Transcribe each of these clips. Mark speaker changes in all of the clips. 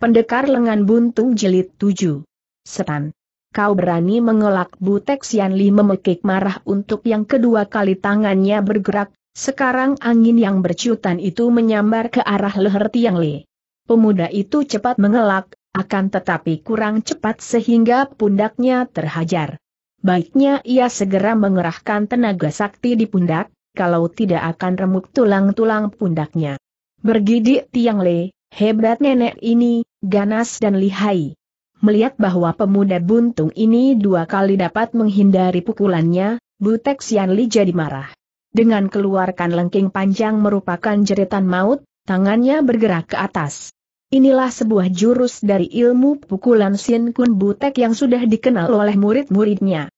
Speaker 1: Pendekar lengan buntung jilid 7. Setan. Kau berani mengelak Butek Sian Li memekik marah untuk yang kedua kali tangannya bergerak, sekarang angin yang bercutan itu menyambar ke arah leher Tiang Li. Pemuda itu cepat mengelak, akan tetapi kurang cepat sehingga pundaknya terhajar. Baiknya ia segera mengerahkan tenaga sakti di pundak, kalau tidak akan remuk tulang-tulang pundaknya. Bergidik Tiang Le, hebat nenek ini, ganas dan lihai. Melihat bahwa pemuda buntung ini dua kali dapat menghindari pukulannya, Butek Xianli jadi marah. Dengan keluarkan lengking panjang merupakan jeritan maut, tangannya bergerak ke atas. Inilah sebuah jurus dari ilmu pukulan Sin Kun Butek yang sudah dikenal oleh murid-muridnya.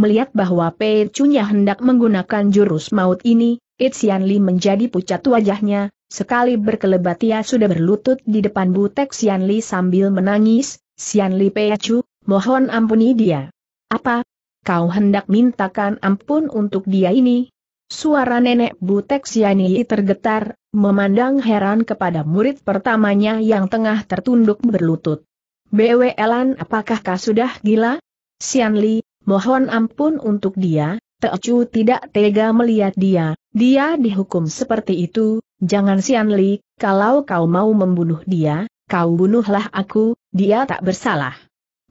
Speaker 1: Melihat bahwa Pei Chunya hendak menggunakan jurus maut ini, Xianli Li menjadi pucat wajahnya, sekali berkelebat ia sudah berlutut di depan butek Sian Li sambil menangis, Xianli Li Peacu, mohon ampuni dia. Apa? Kau hendak mintakan ampun untuk dia ini? Suara nenek butek Sian Li tergetar, memandang heran kepada murid pertamanya yang tengah tertunduk berlutut. Elan, apakah kau sudah gila? Xianli, Li, mohon ampun untuk dia, Teocu tidak tega melihat dia, dia dihukum seperti itu, jangan Sian Li, kalau kau mau membunuh dia, kau bunuhlah aku, dia tak bersalah.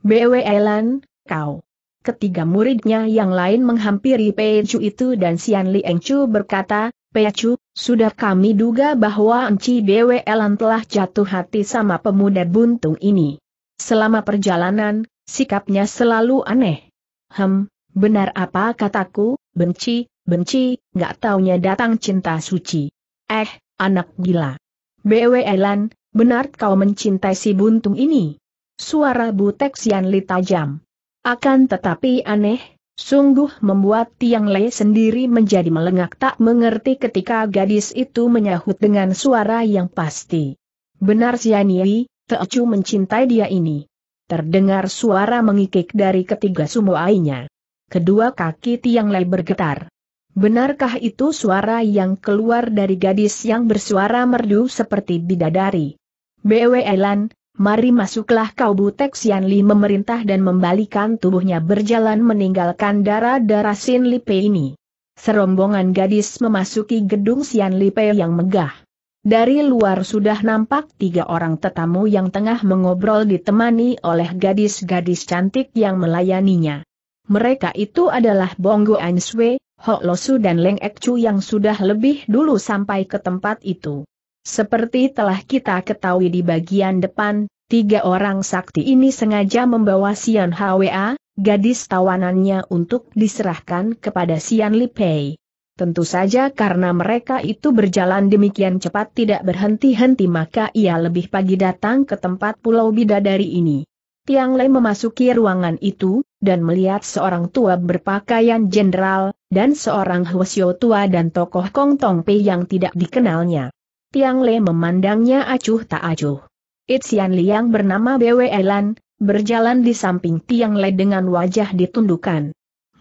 Speaker 1: Bwe Elan, kau. Ketiga muridnya yang lain menghampiri Peju itu dan Sian Li Chu berkata, Chu, sudah kami duga bahwa Enci Bwe Elan telah jatuh hati sama pemuda buntung ini. Selama perjalanan, sikapnya selalu aneh. Hem, Benar apa kataku, benci, benci, gak taunya datang cinta suci. Eh, anak gila. BW Elan, benar kau mencintai si buntung ini? Suara butek Sianli tajam. Akan tetapi aneh, sungguh membuat Tiang Le sendiri menjadi melengak tak mengerti ketika gadis itu menyahut dengan suara yang pasti. Benar Sianiwi, Teocu mencintai dia ini. Terdengar suara mengikik dari ketiga sumoainya kedua kaki Tiang Lei bergetar. Benarkah itu suara yang keluar dari gadis yang bersuara merdu seperti bidadari? Bwe Elan, mari masuklah kau Butek Sian Li memerintah dan membalikan tubuhnya berjalan meninggalkan darah-darah Sin Li Pei ini. Serombongan gadis memasuki gedung Sian Li Pei yang megah. Dari luar sudah nampak tiga orang tetamu yang tengah mengobrol ditemani oleh gadis-gadis cantik yang melayaninya. Mereka itu adalah Bonggo Anshui, Ho Losu dan Leng Ek yang sudah lebih dulu sampai ke tempat itu. Seperti telah kita ketahui di bagian depan, tiga orang sakti ini sengaja membawa Sian Hwa, gadis tawanannya untuk diserahkan kepada Sian Li Pei. Tentu saja karena mereka itu berjalan demikian cepat tidak berhenti-henti maka ia lebih pagi datang ke tempat Pulau Bidadari ini. Tiang Lei memasuki ruangan itu, dan melihat seorang tua berpakaian jenderal, dan seorang Hwasyo tua dan tokoh Kong Tong Pei yang tidak dikenalnya. Tiang Le memandangnya acuh tak acuh. Itzian Liang bernama Bwe Lan, berjalan di samping Tiang Le dengan wajah ditundukkan.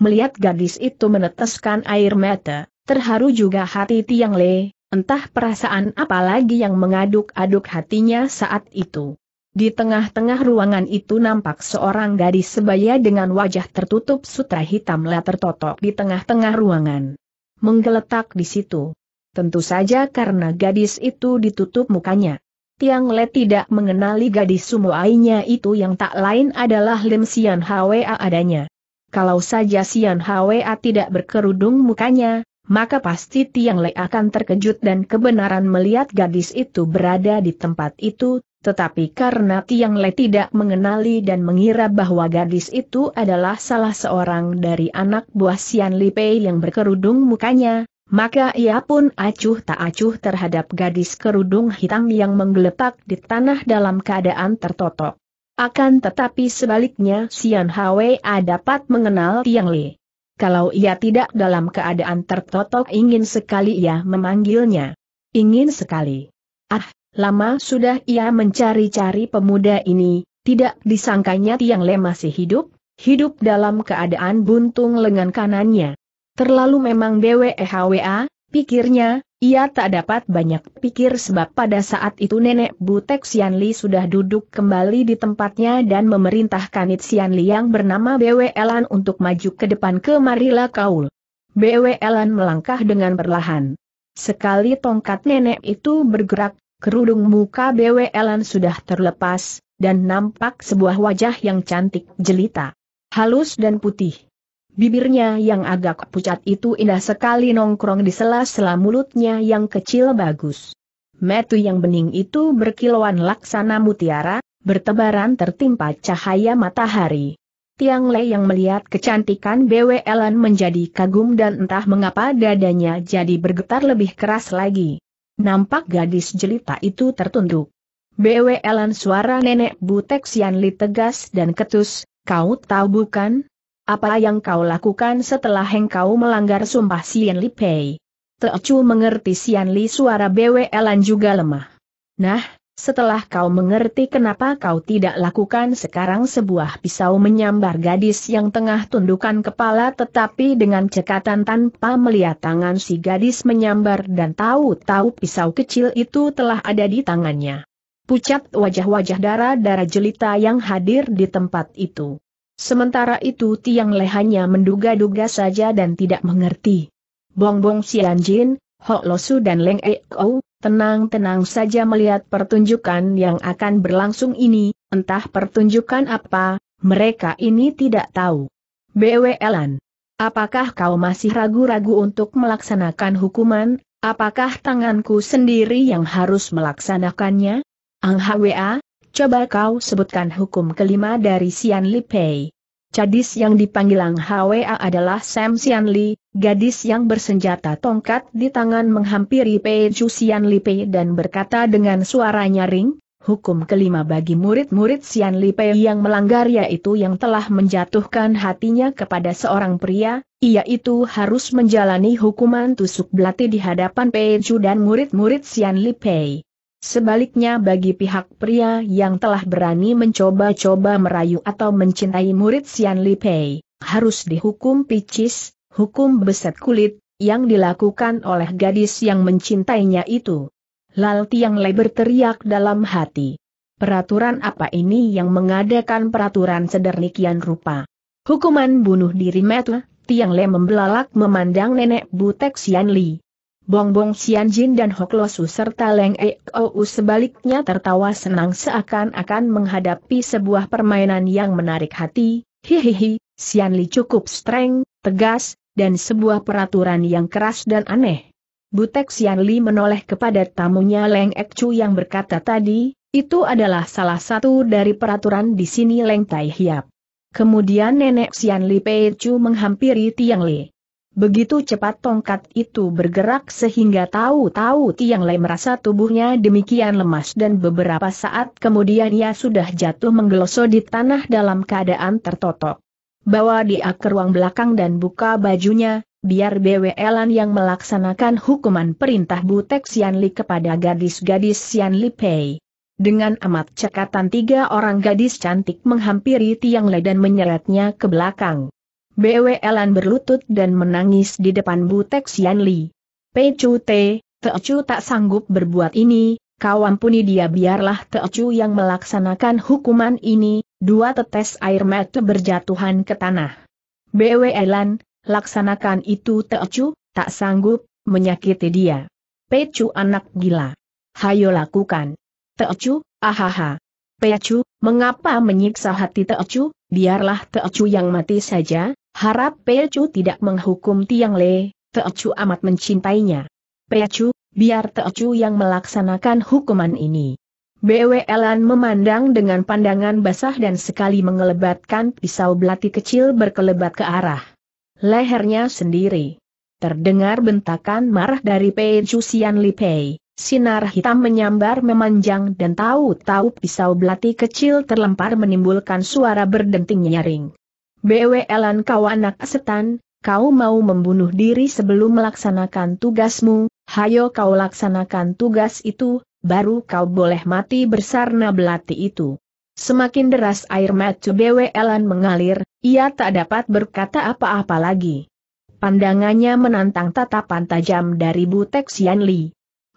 Speaker 1: Melihat gadis itu meneteskan air mata, terharu juga hati Tiang Le, entah perasaan apa lagi yang mengaduk-aduk hatinya saat itu. Di tengah-tengah ruangan itu nampak seorang gadis sebaya dengan wajah tertutup sutra hitam latar tertotok di tengah-tengah ruangan. Menggeletak di situ. Tentu saja karena gadis itu ditutup mukanya. Tiang Le tidak mengenali gadis sumuainya itu yang tak lain adalah Lim Sian Hwa adanya. Kalau saja Sian Hwa tidak berkerudung mukanya, maka pasti Tiang Le akan terkejut dan kebenaran melihat gadis itu berada di tempat itu tetapi karena Tiang Le tidak mengenali dan mengira bahwa gadis itu adalah salah seorang dari anak buah Sian Li Pei yang berkerudung mukanya, maka ia pun acuh tak acuh terhadap gadis kerudung hitam yang menggeletak di tanah dalam keadaan tertotok. Akan tetapi sebaliknya Sian Hwa dapat mengenal Tiang Le. Kalau ia tidak dalam keadaan tertotok ingin sekali ia memanggilnya. Ingin sekali. Ah, Lama sudah ia mencari-cari pemuda ini, tidak disangkanya Tiang Le masih hidup, hidup dalam keadaan buntung lengan kanannya. Terlalu memang BWEHWA, pikirnya, ia tak dapat banyak pikir sebab pada saat itu nenek Butek Xianli sudah duduk kembali di tempatnya dan memerintahkan It Li yang bernama BWLan e untuk maju ke depan ke Marila Kaul. BWLan e melangkah dengan perlahan. Sekali tongkat nenek itu bergerak, Kerudung muka BW Ellen sudah terlepas, dan nampak sebuah wajah yang cantik jelita. Halus dan putih. Bibirnya yang agak pucat itu indah sekali nongkrong di sela-sela mulutnya yang kecil bagus. Metu yang bening itu berkilauan laksana mutiara, bertebaran tertimpa cahaya matahari. Tiang Le yang melihat kecantikan BW Ellen menjadi kagum dan entah mengapa dadanya jadi bergetar lebih keras lagi. Nampak gadis jelita itu tertunduk. Bwelan suara nenek Butek Sianli tegas dan ketus, kau tahu bukan? Apa yang kau lakukan setelah engkau melanggar sumpah Sianli Pei? Teocu mengerti Sianli suara Bwelan juga lemah. Nah, setelah kau mengerti kenapa kau tidak lakukan sekarang sebuah pisau menyambar gadis yang tengah tundukan kepala tetapi dengan cekatan tanpa melihat tangan si gadis menyambar dan tahu-tahu pisau kecil itu telah ada di tangannya. Pucat wajah-wajah darah-darah jelita yang hadir di tempat itu. Sementara itu Tiang Le hanya menduga-duga saja dan tidak mengerti. Bongbong Jin, Hok Losu dan Leng Eko tenang-tenang saja melihat pertunjukan yang akan berlangsung ini, entah pertunjukan apa, mereka ini tidak tahu. BWLan. Apakah kau masih ragu-ragu untuk melaksanakan hukuman? Apakah tanganku sendiri yang harus melaksanakannya? Ang Hwa, coba kau sebutkan hukum kelima dari Sian Lipei. Gadis yang dipanggil Hwa adalah Sam Sian Li, gadis yang bersenjata tongkat di tangan menghampiri Pei Chu Sian Li Pei dan berkata dengan suara nyaring, hukum kelima bagi murid-murid Sian Li Pei yang melanggar yaitu yang telah menjatuhkan hatinya kepada seorang pria, yaitu harus menjalani hukuman tusuk belati di hadapan Pei Chu dan murid-murid Sian Li Pei. Sebaliknya bagi pihak pria yang telah berani mencoba-coba merayu atau mencintai murid Sian Li Pei, harus dihukum picis, hukum beset kulit, yang dilakukan oleh gadis yang mencintainya itu. Lal Tiang Le berteriak dalam hati. Peraturan apa ini yang mengadakan peraturan sedernikian rupa? Hukuman bunuh diri metu, Tiang Le membelalak memandang nenek Butek Sian Li. Bongbong Jin dan Hoklosu serta Leng Eou sebaliknya tertawa senang seakan-akan menghadapi sebuah permainan yang menarik hati, hihihi, Xian Li cukup streng, tegas, dan sebuah peraturan yang keras dan aneh. Butek Xian Li menoleh kepada tamunya Leng Ekcu yang berkata tadi, itu adalah salah satu dari peraturan di sini Leng Tai Hiap. Kemudian nenek Xian Li Pei Chu menghampiri Tiang Li. Begitu cepat tongkat itu bergerak sehingga tahu-tahu Tiang Lei merasa tubuhnya demikian lemas dan beberapa saat kemudian ia sudah jatuh menggeloso di tanah dalam keadaan tertotok. Bawa dia ke ruang belakang dan buka bajunya, biar BWLan yang melaksanakan hukuman perintah Butek Sianli kepada gadis-gadis Sianli Pei. Dengan amat cekatan tiga orang gadis cantik menghampiri Tiang Lei dan menyeretnya ke belakang. BWLan berlutut dan menangis di depan Butek Sian Li. Chu Te, Te Chu tak sanggup berbuat ini, kau ampuni dia biarlah Te Chu yang melaksanakan hukuman ini, dua tetes air mata berjatuhan ke tanah. BWLan, laksanakan itu Te Chu, tak sanggup, menyakiti dia. Chu anak gila. Hayo lakukan. Te Chu, ahaha. Chu, mengapa menyiksa hati Te Chu? biarlah Te Chu yang mati saja, Harap Pecu tidak menghukum Tiang Le, Teocu amat mencintainya. Pecu, biar Teocu yang melaksanakan hukuman ini. BWLan memandang dengan pandangan basah dan sekali mengelebatkan pisau belati kecil berkelebat ke arah lehernya sendiri. Terdengar bentakan marah dari Pei Chu Xian Li Pei, sinar hitam menyambar memanjang dan tahu-tahu pisau belati kecil terlempar menimbulkan suara berdenting nyaring. BWLan kau anak setan, kau mau membunuh diri sebelum melaksanakan tugasmu, hayo kau laksanakan tugas itu, baru kau boleh mati bersarna belati itu. Semakin deras air mata BWLan mengalir, ia tak dapat berkata apa-apa lagi. Pandangannya menantang tatapan tajam dari Butek Xianli.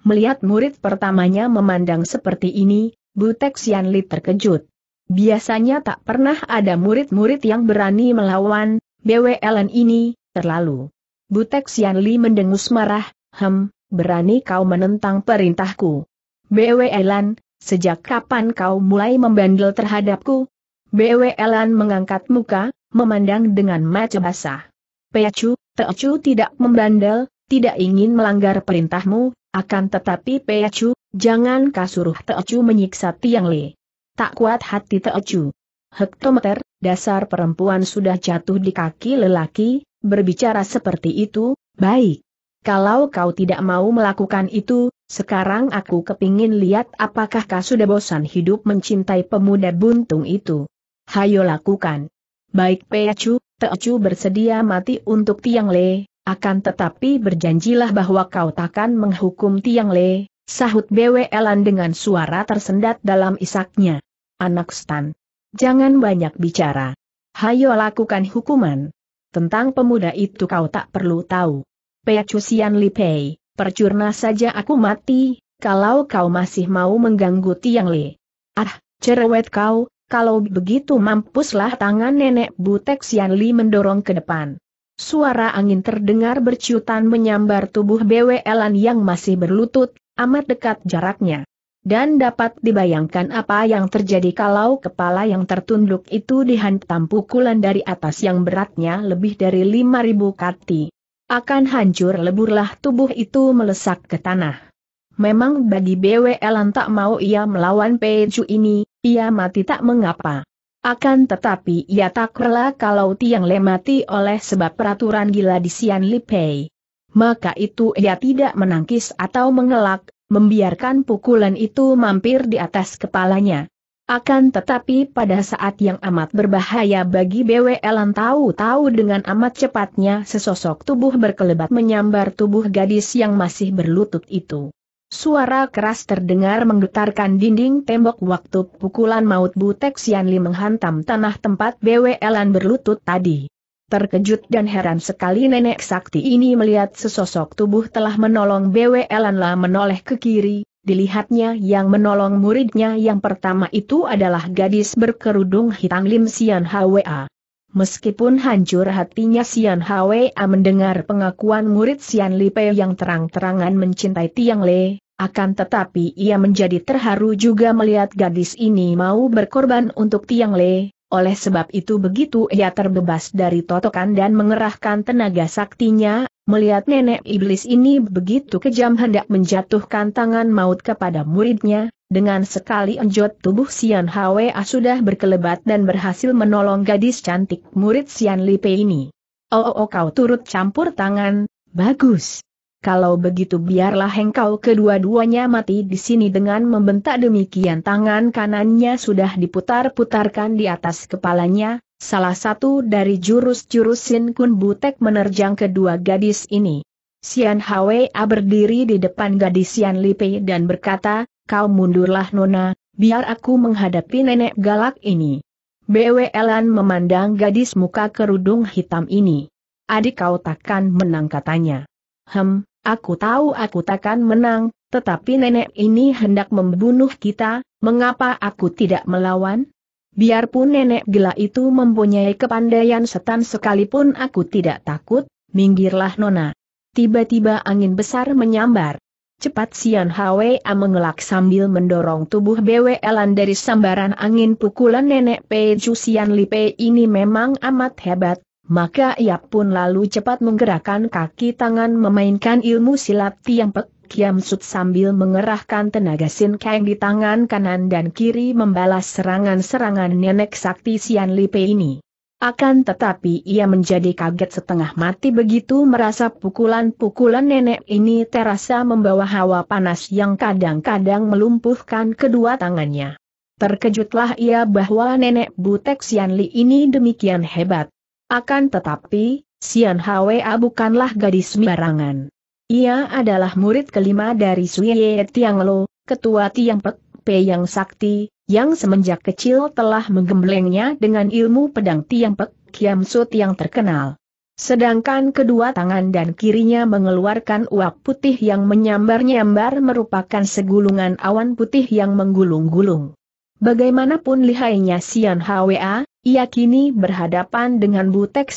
Speaker 1: Melihat murid pertamanya memandang seperti ini, Butek Xianli terkejut. Biasanya tak pernah ada murid-murid yang berani melawan, BWLN ini, terlalu. Butek Sian Li mendengus marah, hem, berani kau menentang perintahku. BWLN, sejak kapan kau mulai membandel terhadapku? BWLN mengangkat muka, memandang dengan mata basah. Peacu, Teacu tidak membandel, tidak ingin melanggar perintahmu, akan tetapi Peacu, jangan kasuruh Teacu menyiksa Tiang Li. Tak kuat hati Teocu. Hektometer, dasar perempuan sudah jatuh di kaki lelaki, berbicara seperti itu, baik. Kalau kau tidak mau melakukan itu, sekarang aku kepingin lihat apakah kau sudah bosan hidup mencintai pemuda buntung itu. Hayo lakukan. Baik Peacu, Teacu bersedia mati untuk Tiang Le, akan tetapi berjanjilah bahwa kau takkan menghukum Tiang Le, Sahut BW Elan dengan suara tersendat dalam isaknya. Anak stan. Jangan banyak bicara. Hayo lakukan hukuman. Tentang pemuda itu kau tak perlu tahu. Li Pei, percurna saja aku mati, kalau kau masih mau mengganggu Tiang Li. Ah, cerewet kau, kalau begitu mampuslah tangan nenek Butek Sian Li mendorong ke depan. Suara angin terdengar berciutan menyambar tubuh BW Elan yang masih berlutut, amat dekat jaraknya. Dan dapat dibayangkan apa yang terjadi kalau kepala yang tertunduk itu dihantam pukulan dari atas yang beratnya lebih dari 5.000 kati. Akan hancur leburlah tubuh itu melesak ke tanah. Memang bagi BWL tak mau ia melawan Peju ini, ia mati tak mengapa. Akan tetapi ia tak rela kalau Tiang lemati oleh sebab peraturan gila di Sian Lipei maka itu ia tidak menangkis atau mengelak, membiarkan pukulan itu mampir di atas kepalanya. Akan tetapi pada saat yang amat berbahaya bagi BWLan tahu-tahu dengan amat cepatnya sesosok tubuh berkelebat menyambar tubuh gadis yang masih berlutut itu. Suara keras terdengar menggetarkan dinding tembok waktu pukulan maut Butek Sianli menghantam tanah tempat BWLan berlutut tadi. Terkejut dan heran sekali nenek sakti ini melihat sesosok tubuh telah menolong BWL Anla menoleh ke kiri, dilihatnya yang menolong muridnya yang pertama itu adalah gadis berkerudung hitam Lim Sian Hwa. Meskipun hancur hatinya Sian Hwa mendengar pengakuan murid Sian Lipe yang terang-terangan mencintai Tiang Le, akan tetapi ia menjadi terharu juga melihat gadis ini mau berkorban untuk Tiang Le, oleh sebab itu begitu ia terbebas dari totokan dan mengerahkan tenaga saktinya, melihat nenek iblis ini begitu kejam hendak menjatuhkan tangan maut kepada muridnya, dengan sekali enjot tubuh Sian Hwa sudah berkelebat dan berhasil menolong gadis cantik murid Sian Lipe ini. Oh, oh, oh kau turut campur tangan, bagus kalau begitu biarlah engkau kedua-duanya mati di sini dengan membentak demikian tangan kanannya sudah diputar-putarkan di atas kepalanya, salah satu dari jurus-jurus Sin Kun Butek menerjang kedua gadis ini. Sian Hwa berdiri di depan gadis Sian Lipe dan berkata, kau mundurlah Nona, biar aku menghadapi nenek galak ini. BWLan memandang gadis muka kerudung hitam ini. Adik kau takkan menang katanya. Hem, Aku tahu aku takkan menang, tetapi nenek ini hendak membunuh kita, mengapa aku tidak melawan? Biarpun nenek gila itu mempunyai kepandaian setan sekalipun aku tidak takut, minggirlah nona. Tiba-tiba angin besar menyambar. Cepat Sian Hwa mengelak sambil mendorong tubuh BWLan dari sambaran angin pukulan nenek Peju Sian Pei ini memang amat hebat, maka ia pun lalu cepat menggerakkan kaki tangan memainkan ilmu silat tiang pek Kiam Sut sambil mengerahkan tenaga Sin Kang di tangan kanan dan kiri membalas serangan-serangan nenek sakti Sian Lipe ini. Akan tetapi ia menjadi kaget setengah mati begitu merasa pukulan-pukulan nenek ini terasa membawa hawa panas yang kadang-kadang melumpuhkan kedua tangannya. Terkejutlah ia bahwa nenek Butek Li ini demikian hebat. Akan tetapi, Sian Hwa bukanlah gadis sembarangan. Ia adalah murid kelima dari Suye Tianglo, ketua Tiang Pek Pe yang sakti, yang semenjak kecil telah menggemblengnya dengan ilmu pedang Tiang Pek Kiam Sut yang terkenal. Sedangkan kedua tangan dan kirinya mengeluarkan uap putih yang menyambar-nyambar merupakan segulungan awan putih yang menggulung-gulung. Bagaimanapun lihainya Sian Hwa, ia kini berhadapan dengan Butek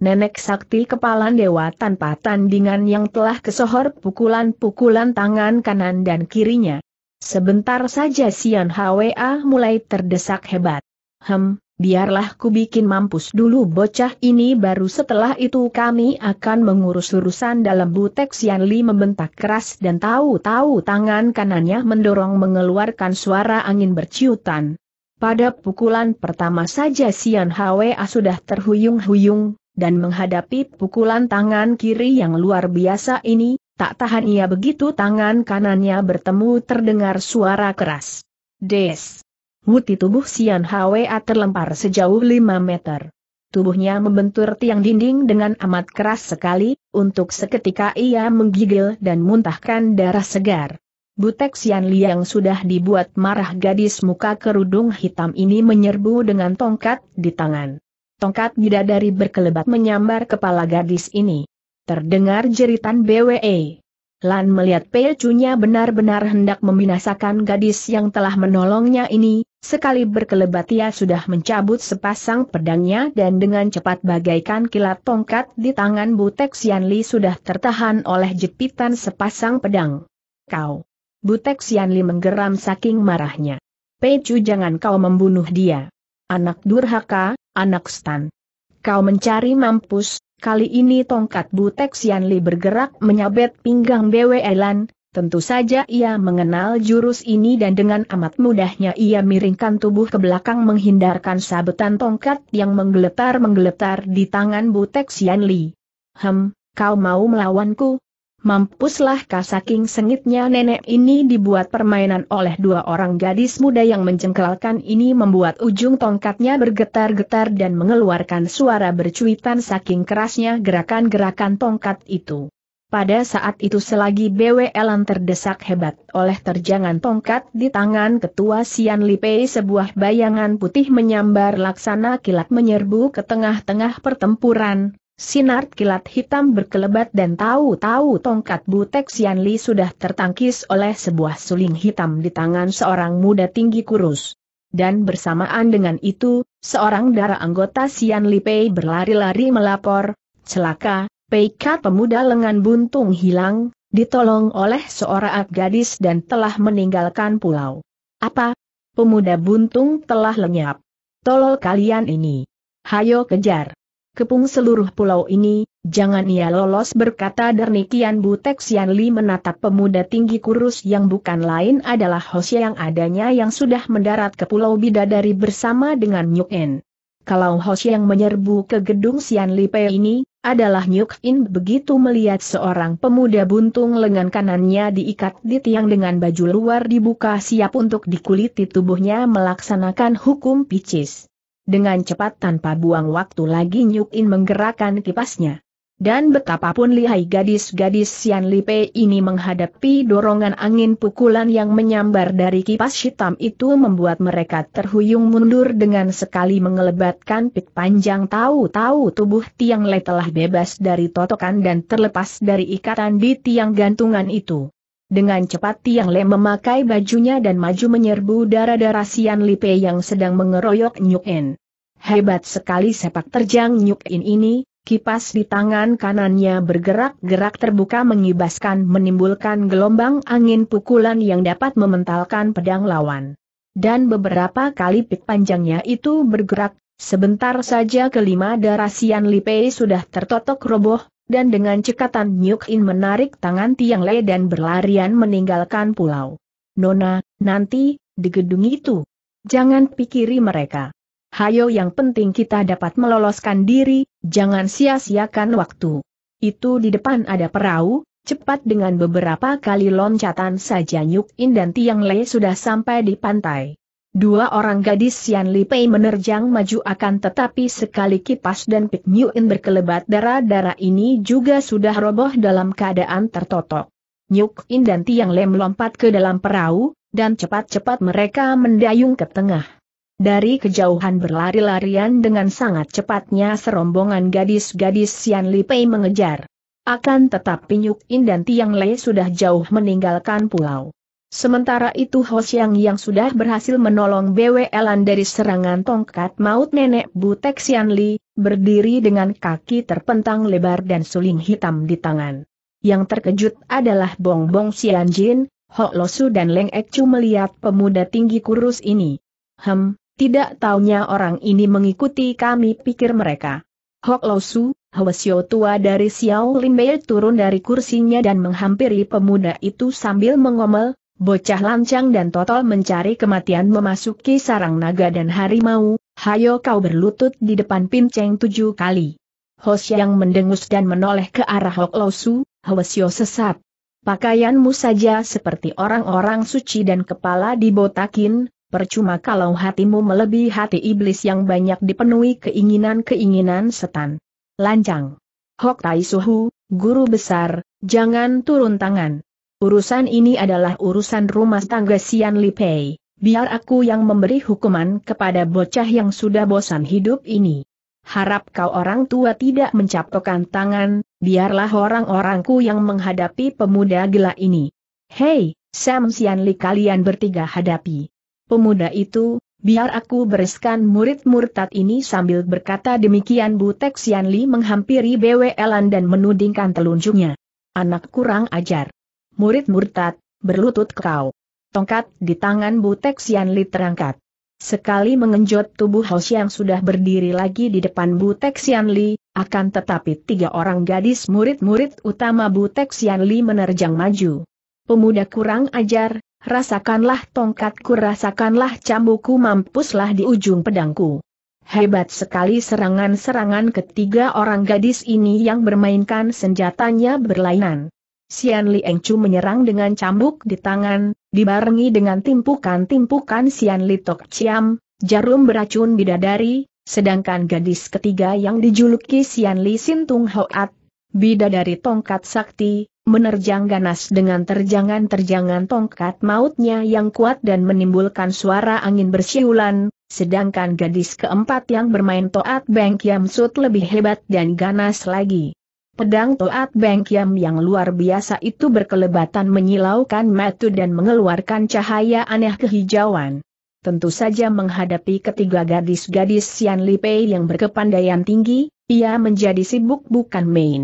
Speaker 1: nenek sakti kepala dewa tanpa tandingan yang telah kesohor pukulan-pukulan tangan kanan dan kirinya. Sebentar saja Sian Hwa mulai terdesak hebat. Hem, biarlah ku bikin mampus dulu bocah ini baru setelah itu kami akan mengurus urusan dalam Butek membentak keras dan tahu-tahu tangan kanannya mendorong mengeluarkan suara angin berciutan. Pada pukulan pertama saja Sian Hwa sudah terhuyung-huyung, dan menghadapi pukulan tangan kiri yang luar biasa ini, tak tahan ia begitu tangan kanannya bertemu terdengar suara keras. Des! Wuti tubuh Sian Hwa terlempar sejauh 5 meter. Tubuhnya membentur tiang dinding dengan amat keras sekali, untuk seketika ia menggigil dan muntahkan darah segar. Butek Xian Liang sudah dibuat marah gadis muka kerudung hitam ini menyerbu dengan tongkat di tangan. Tongkat bidadari berkelebat menyambar kepala gadis ini. Terdengar jeritan BWE. Lan melihat Chunya benar-benar hendak membinasakan gadis yang telah menolongnya ini, sekali berkelebat ia sudah mencabut sepasang pedangnya dan dengan cepat bagaikan kilat tongkat di tangan Butek Xian Li sudah tertahan oleh jepitan sepasang pedang. Kau! Butek Xianli menggeram saking marahnya. Pecu jangan kau membunuh dia. Anak durhaka, anak stan. Kau mencari mampus, kali ini tongkat Butek Xianli bergerak menyabet pinggang Bwe Elan, tentu saja ia mengenal jurus ini dan dengan amat mudahnya ia miringkan tubuh ke belakang menghindarkan sabetan tongkat yang menggeletar-menggeletar di tangan Butek Xianli. Hem, kau mau melawanku, Mampuslah kasaking sengitnya nenek ini dibuat permainan oleh dua orang gadis muda yang menjengkelkan ini membuat ujung tongkatnya bergetar-getar dan mengeluarkan suara bercuitan saking kerasnya gerakan-gerakan tongkat itu. Pada saat itu selagi BWLan terdesak hebat oleh terjangan tongkat di tangan ketua Sian Lipei sebuah bayangan putih menyambar laksana kilat menyerbu ke tengah-tengah pertempuran, Sinar kilat hitam berkelebat dan tahu-tahu tongkat butek Sian Li sudah tertangkis oleh sebuah suling hitam di tangan seorang muda tinggi kurus. Dan bersamaan dengan itu, seorang darah anggota Sian Li Pei berlari-lari melapor, celaka, Pei Peikat pemuda lengan buntung hilang, ditolong oleh seorang gadis dan telah meninggalkan pulau. Apa? Pemuda buntung telah lenyap. Tolol kalian ini. Hayo kejar kepung seluruh pulau ini, jangan ia lolos berkata Dernikian Butek Sian Li menatap pemuda tinggi kurus yang bukan lain adalah Hosea yang adanya yang sudah mendarat ke pulau Bidadari bersama dengan Nyuk En. Kalau Hosea yang menyerbu ke gedung Sian Li Pei ini, adalah Nyuk In begitu melihat seorang pemuda buntung lengan kanannya diikat di tiang dengan baju luar dibuka siap untuk dikuliti tubuhnya melaksanakan hukum picis. Dengan cepat tanpa buang waktu lagi Nyuk In menggerakkan kipasnya. Dan betapapun lihai gadis-gadis Sian Lipe ini menghadapi dorongan angin pukulan yang menyambar dari kipas hitam itu membuat mereka terhuyung mundur dengan sekali mengelebatkan pik panjang tahu-tahu tubuh Tiang Le telah bebas dari totokan dan terlepas dari ikatan di tiang gantungan itu. Dengan cepat Tiang Le memakai bajunya dan maju menyerbu darah-darah Sian Lipe yang sedang mengeroyok Nyuk In. Hebat sekali sepak terjang Nyuk In ini, kipas di tangan kanannya bergerak-gerak terbuka mengibaskan menimbulkan gelombang angin pukulan yang dapat mementalkan pedang lawan. Dan beberapa kali pik panjangnya itu bergerak, sebentar saja kelima darah Sian Lipe sudah tertotok roboh, dan dengan cekatan Nyuk In menarik tangan Tiang Le dan berlarian meninggalkan pulau. Nona, nanti, di gedung itu. Jangan pikiri mereka. Hayo yang penting kita dapat meloloskan diri, jangan sia-siakan waktu. Itu di depan ada perahu, cepat dengan beberapa kali loncatan saja Nyuk In dan Tiang Le sudah sampai di pantai. Dua orang gadis Sian Li Pei menerjang maju akan tetapi sekali kipas dan Pik Nyuin berkelebat darah-darah ini juga sudah roboh dalam keadaan tertotok. Nyuk In dan Tiang Lem lompat ke dalam perahu, dan cepat-cepat mereka mendayung ke tengah. Dari kejauhan berlari-larian dengan sangat cepatnya serombongan gadis-gadis Sian Li Pei mengejar. Akan tetapi Nyuk In dan Tiang Lei sudah jauh meninggalkan pulau. Sementara itu Xiang yang sudah berhasil menolong BWLan dari serangan tongkat maut nenek Butek Xianli, berdiri dengan kaki terpentang lebar dan suling hitam di tangan. Yang terkejut adalah Bong Bong Xianjin, Ho Losu dan Leng Ekcu melihat pemuda tinggi kurus ini. Hem, tidak taunya orang ini mengikuti kami pikir mereka. Ho Losu, Hwasyo tua dari Xiao Limbei turun dari kursinya dan menghampiri pemuda itu sambil mengomel, Bocah lancang dan total mencari kematian memasuki sarang naga dan harimau, hayo kau berlutut di depan pinceng tujuh kali. Hos yang mendengus dan menoleh ke arah Hok Losu, Hwasyo sesat. Pakaianmu saja seperti orang-orang suci dan kepala dibotakin, percuma kalau hatimu melebihi hati iblis yang banyak dipenuhi keinginan-keinginan setan. Lancang. Hok Tai Suhu, guru besar, jangan turun tangan. Urusan ini adalah urusan rumah tangga Sian Li Pei. Biar aku yang memberi hukuman kepada bocah yang sudah bosan hidup ini. Harap kau orang tua tidak mencapokan tangan, biarlah orang-orangku yang menghadapi pemuda gila ini. Hei, Sam Sian Li kalian bertiga hadapi. Pemuda itu, biar aku bereskan murid murtad ini sambil berkata demikian Bu Butek Sian Li menghampiri Elan dan menudingkan telunjuknya. Anak kurang ajar murid murtad, berlutut kau. Tongkat di tangan Butek Sian Li terangkat. Sekali mengenjot tubuh Hos yang sudah berdiri lagi di depan Butek Sian Li, akan tetapi tiga orang gadis murid-murid utama Butek Sian Li menerjang maju. Pemuda kurang ajar, rasakanlah tongkatku rasakanlah cambukku mampuslah di ujung pedangku. Hebat sekali serangan-serangan ketiga orang gadis ini yang bermainkan senjatanya berlainan. Sian Liang Chu menyerang dengan cambuk di tangan, dibarengi dengan timpukan-timpukan Sian Li Tok Chiam, jarum beracun bidadari, sedangkan gadis ketiga yang dijuluki Sian Li Sintung Hoat, bidadari tongkat sakti, menerjang ganas dengan terjangan-terjangan tongkat mautnya yang kuat dan menimbulkan suara angin bersiulan, sedangkan gadis keempat yang bermain toat Beng Kiam Sut lebih hebat dan ganas lagi. Pedang Toat Beng Kiam yang luar biasa itu berkelebatan menyilaukan mata dan mengeluarkan cahaya aneh kehijauan. Tentu saja menghadapi ketiga gadis-gadis Sian Li Pei yang berkepandaian tinggi, ia menjadi sibuk bukan main.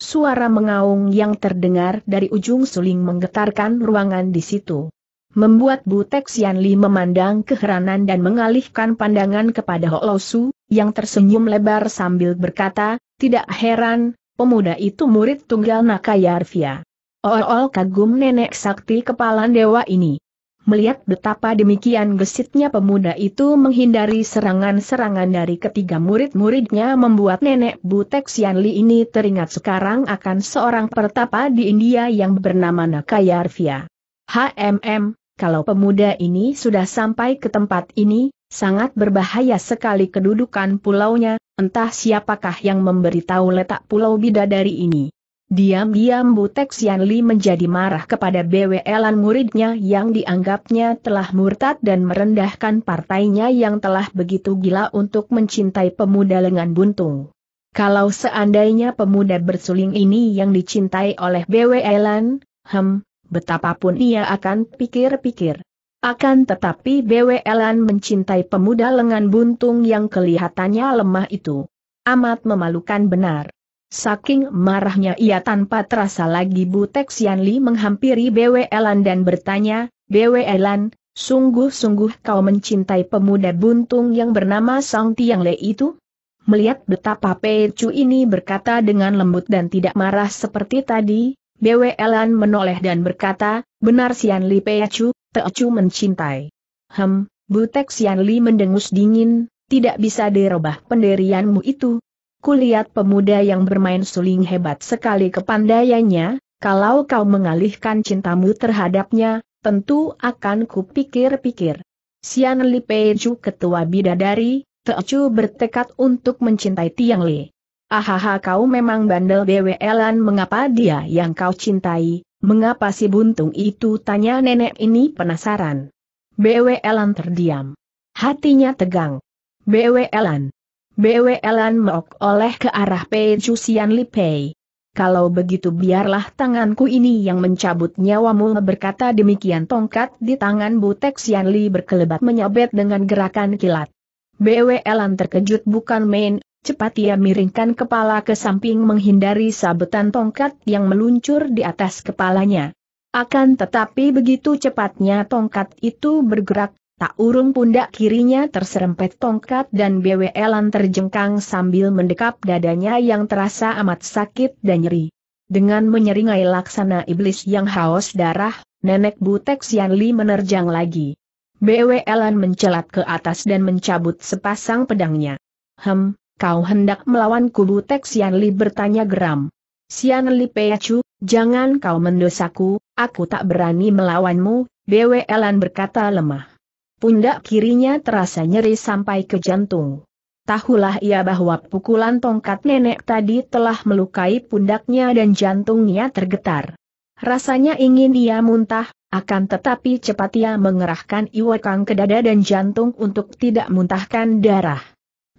Speaker 1: Suara mengaung yang terdengar dari ujung suling menggetarkan ruangan di situ. Membuat Butek Sian Li memandang keheranan dan mengalihkan pandangan kepada Su, yang tersenyum lebar sambil berkata, tidak heran, Pemuda itu murid tunggal Nakayarvia. Ool kagum nenek sakti kepala dewa ini. Melihat betapa demikian gesitnya pemuda itu menghindari serangan-serangan dari ketiga murid-muridnya membuat nenek Butek Sianli ini teringat sekarang akan seorang pertapa di India yang bernama Nakayarvia. HMM, kalau pemuda ini sudah sampai ke tempat ini, sangat berbahaya sekali kedudukan pulaunya, entah siapakah yang memberitahu letak pulau bidadari ini. Diam-diam Butek Xianli menjadi marah kepada BWLan muridnya yang dianggapnya telah murtad dan merendahkan partainya yang telah begitu gila untuk mencintai pemuda lengan buntung. Kalau seandainya pemuda bersuling ini yang dicintai oleh BWLan, hem, betapapun ia akan pikir-pikir. Akan tetapi BWLan mencintai pemuda lengan buntung yang kelihatannya lemah itu. Amat memalukan benar. Saking marahnya ia tanpa terasa lagi Butek Xianli menghampiri BWLan dan bertanya, BWLan, sungguh-sungguh kau mencintai pemuda buntung yang bernama Song Tiang Le itu? Melihat betapa Pecu ini berkata dengan lembut dan tidak marah seperti tadi, BWLan menoleh dan berkata, benar Xianli Pecu, Teocu mencintai. Hem, Butek Li mendengus dingin, tidak bisa dirubah penderianmu itu. Kulihat pemuda yang bermain suling hebat sekali kepandaiannya, kalau kau mengalihkan cintamu terhadapnya, tentu akan kupikir-pikir. Sian Li Peju ketua bidadari, Teocu bertekad untuk mencintai Tiang Li. Ahaha kau memang bandel BWLan mengapa dia yang kau cintai, Mengapa si buntung itu? Tanya nenek ini penasaran. BW Elan terdiam. Hatinya tegang. BW Elan. BW Elan meok oleh ke arah Pei Jusian Li Pei. Kalau begitu biarlah tanganku ini yang mencabut nyawamu berkata demikian tongkat di tangan Butek Sian Li berkelebat menyabet dengan gerakan kilat. BW Elan terkejut bukan main, Cepat ia miringkan kepala ke samping menghindari sabetan tongkat yang meluncur di atas kepalanya. Akan tetapi begitu cepatnya tongkat itu bergerak, tak urung pundak kirinya terserempet tongkat dan BWLan terjengkang sambil mendekap dadanya yang terasa amat sakit dan nyeri. Dengan menyeringai laksana iblis yang haus darah, nenek butek Li menerjang lagi. BWLan mencelat ke atas dan mencabut sepasang pedangnya. Hem, kau hendak melawan kubu Tek Sian Li bertanya geram. Sian Li Peacu, jangan kau mendosaku, aku tak berani melawanmu, BWLan berkata lemah. Pundak kirinya terasa nyeri sampai ke jantung. Tahulah ia bahwa pukulan tongkat nenek tadi telah melukai pundaknya dan jantungnya tergetar. Rasanya ingin ia muntah, akan tetapi cepat ia mengerahkan iwakang ke dada dan jantung untuk tidak muntahkan darah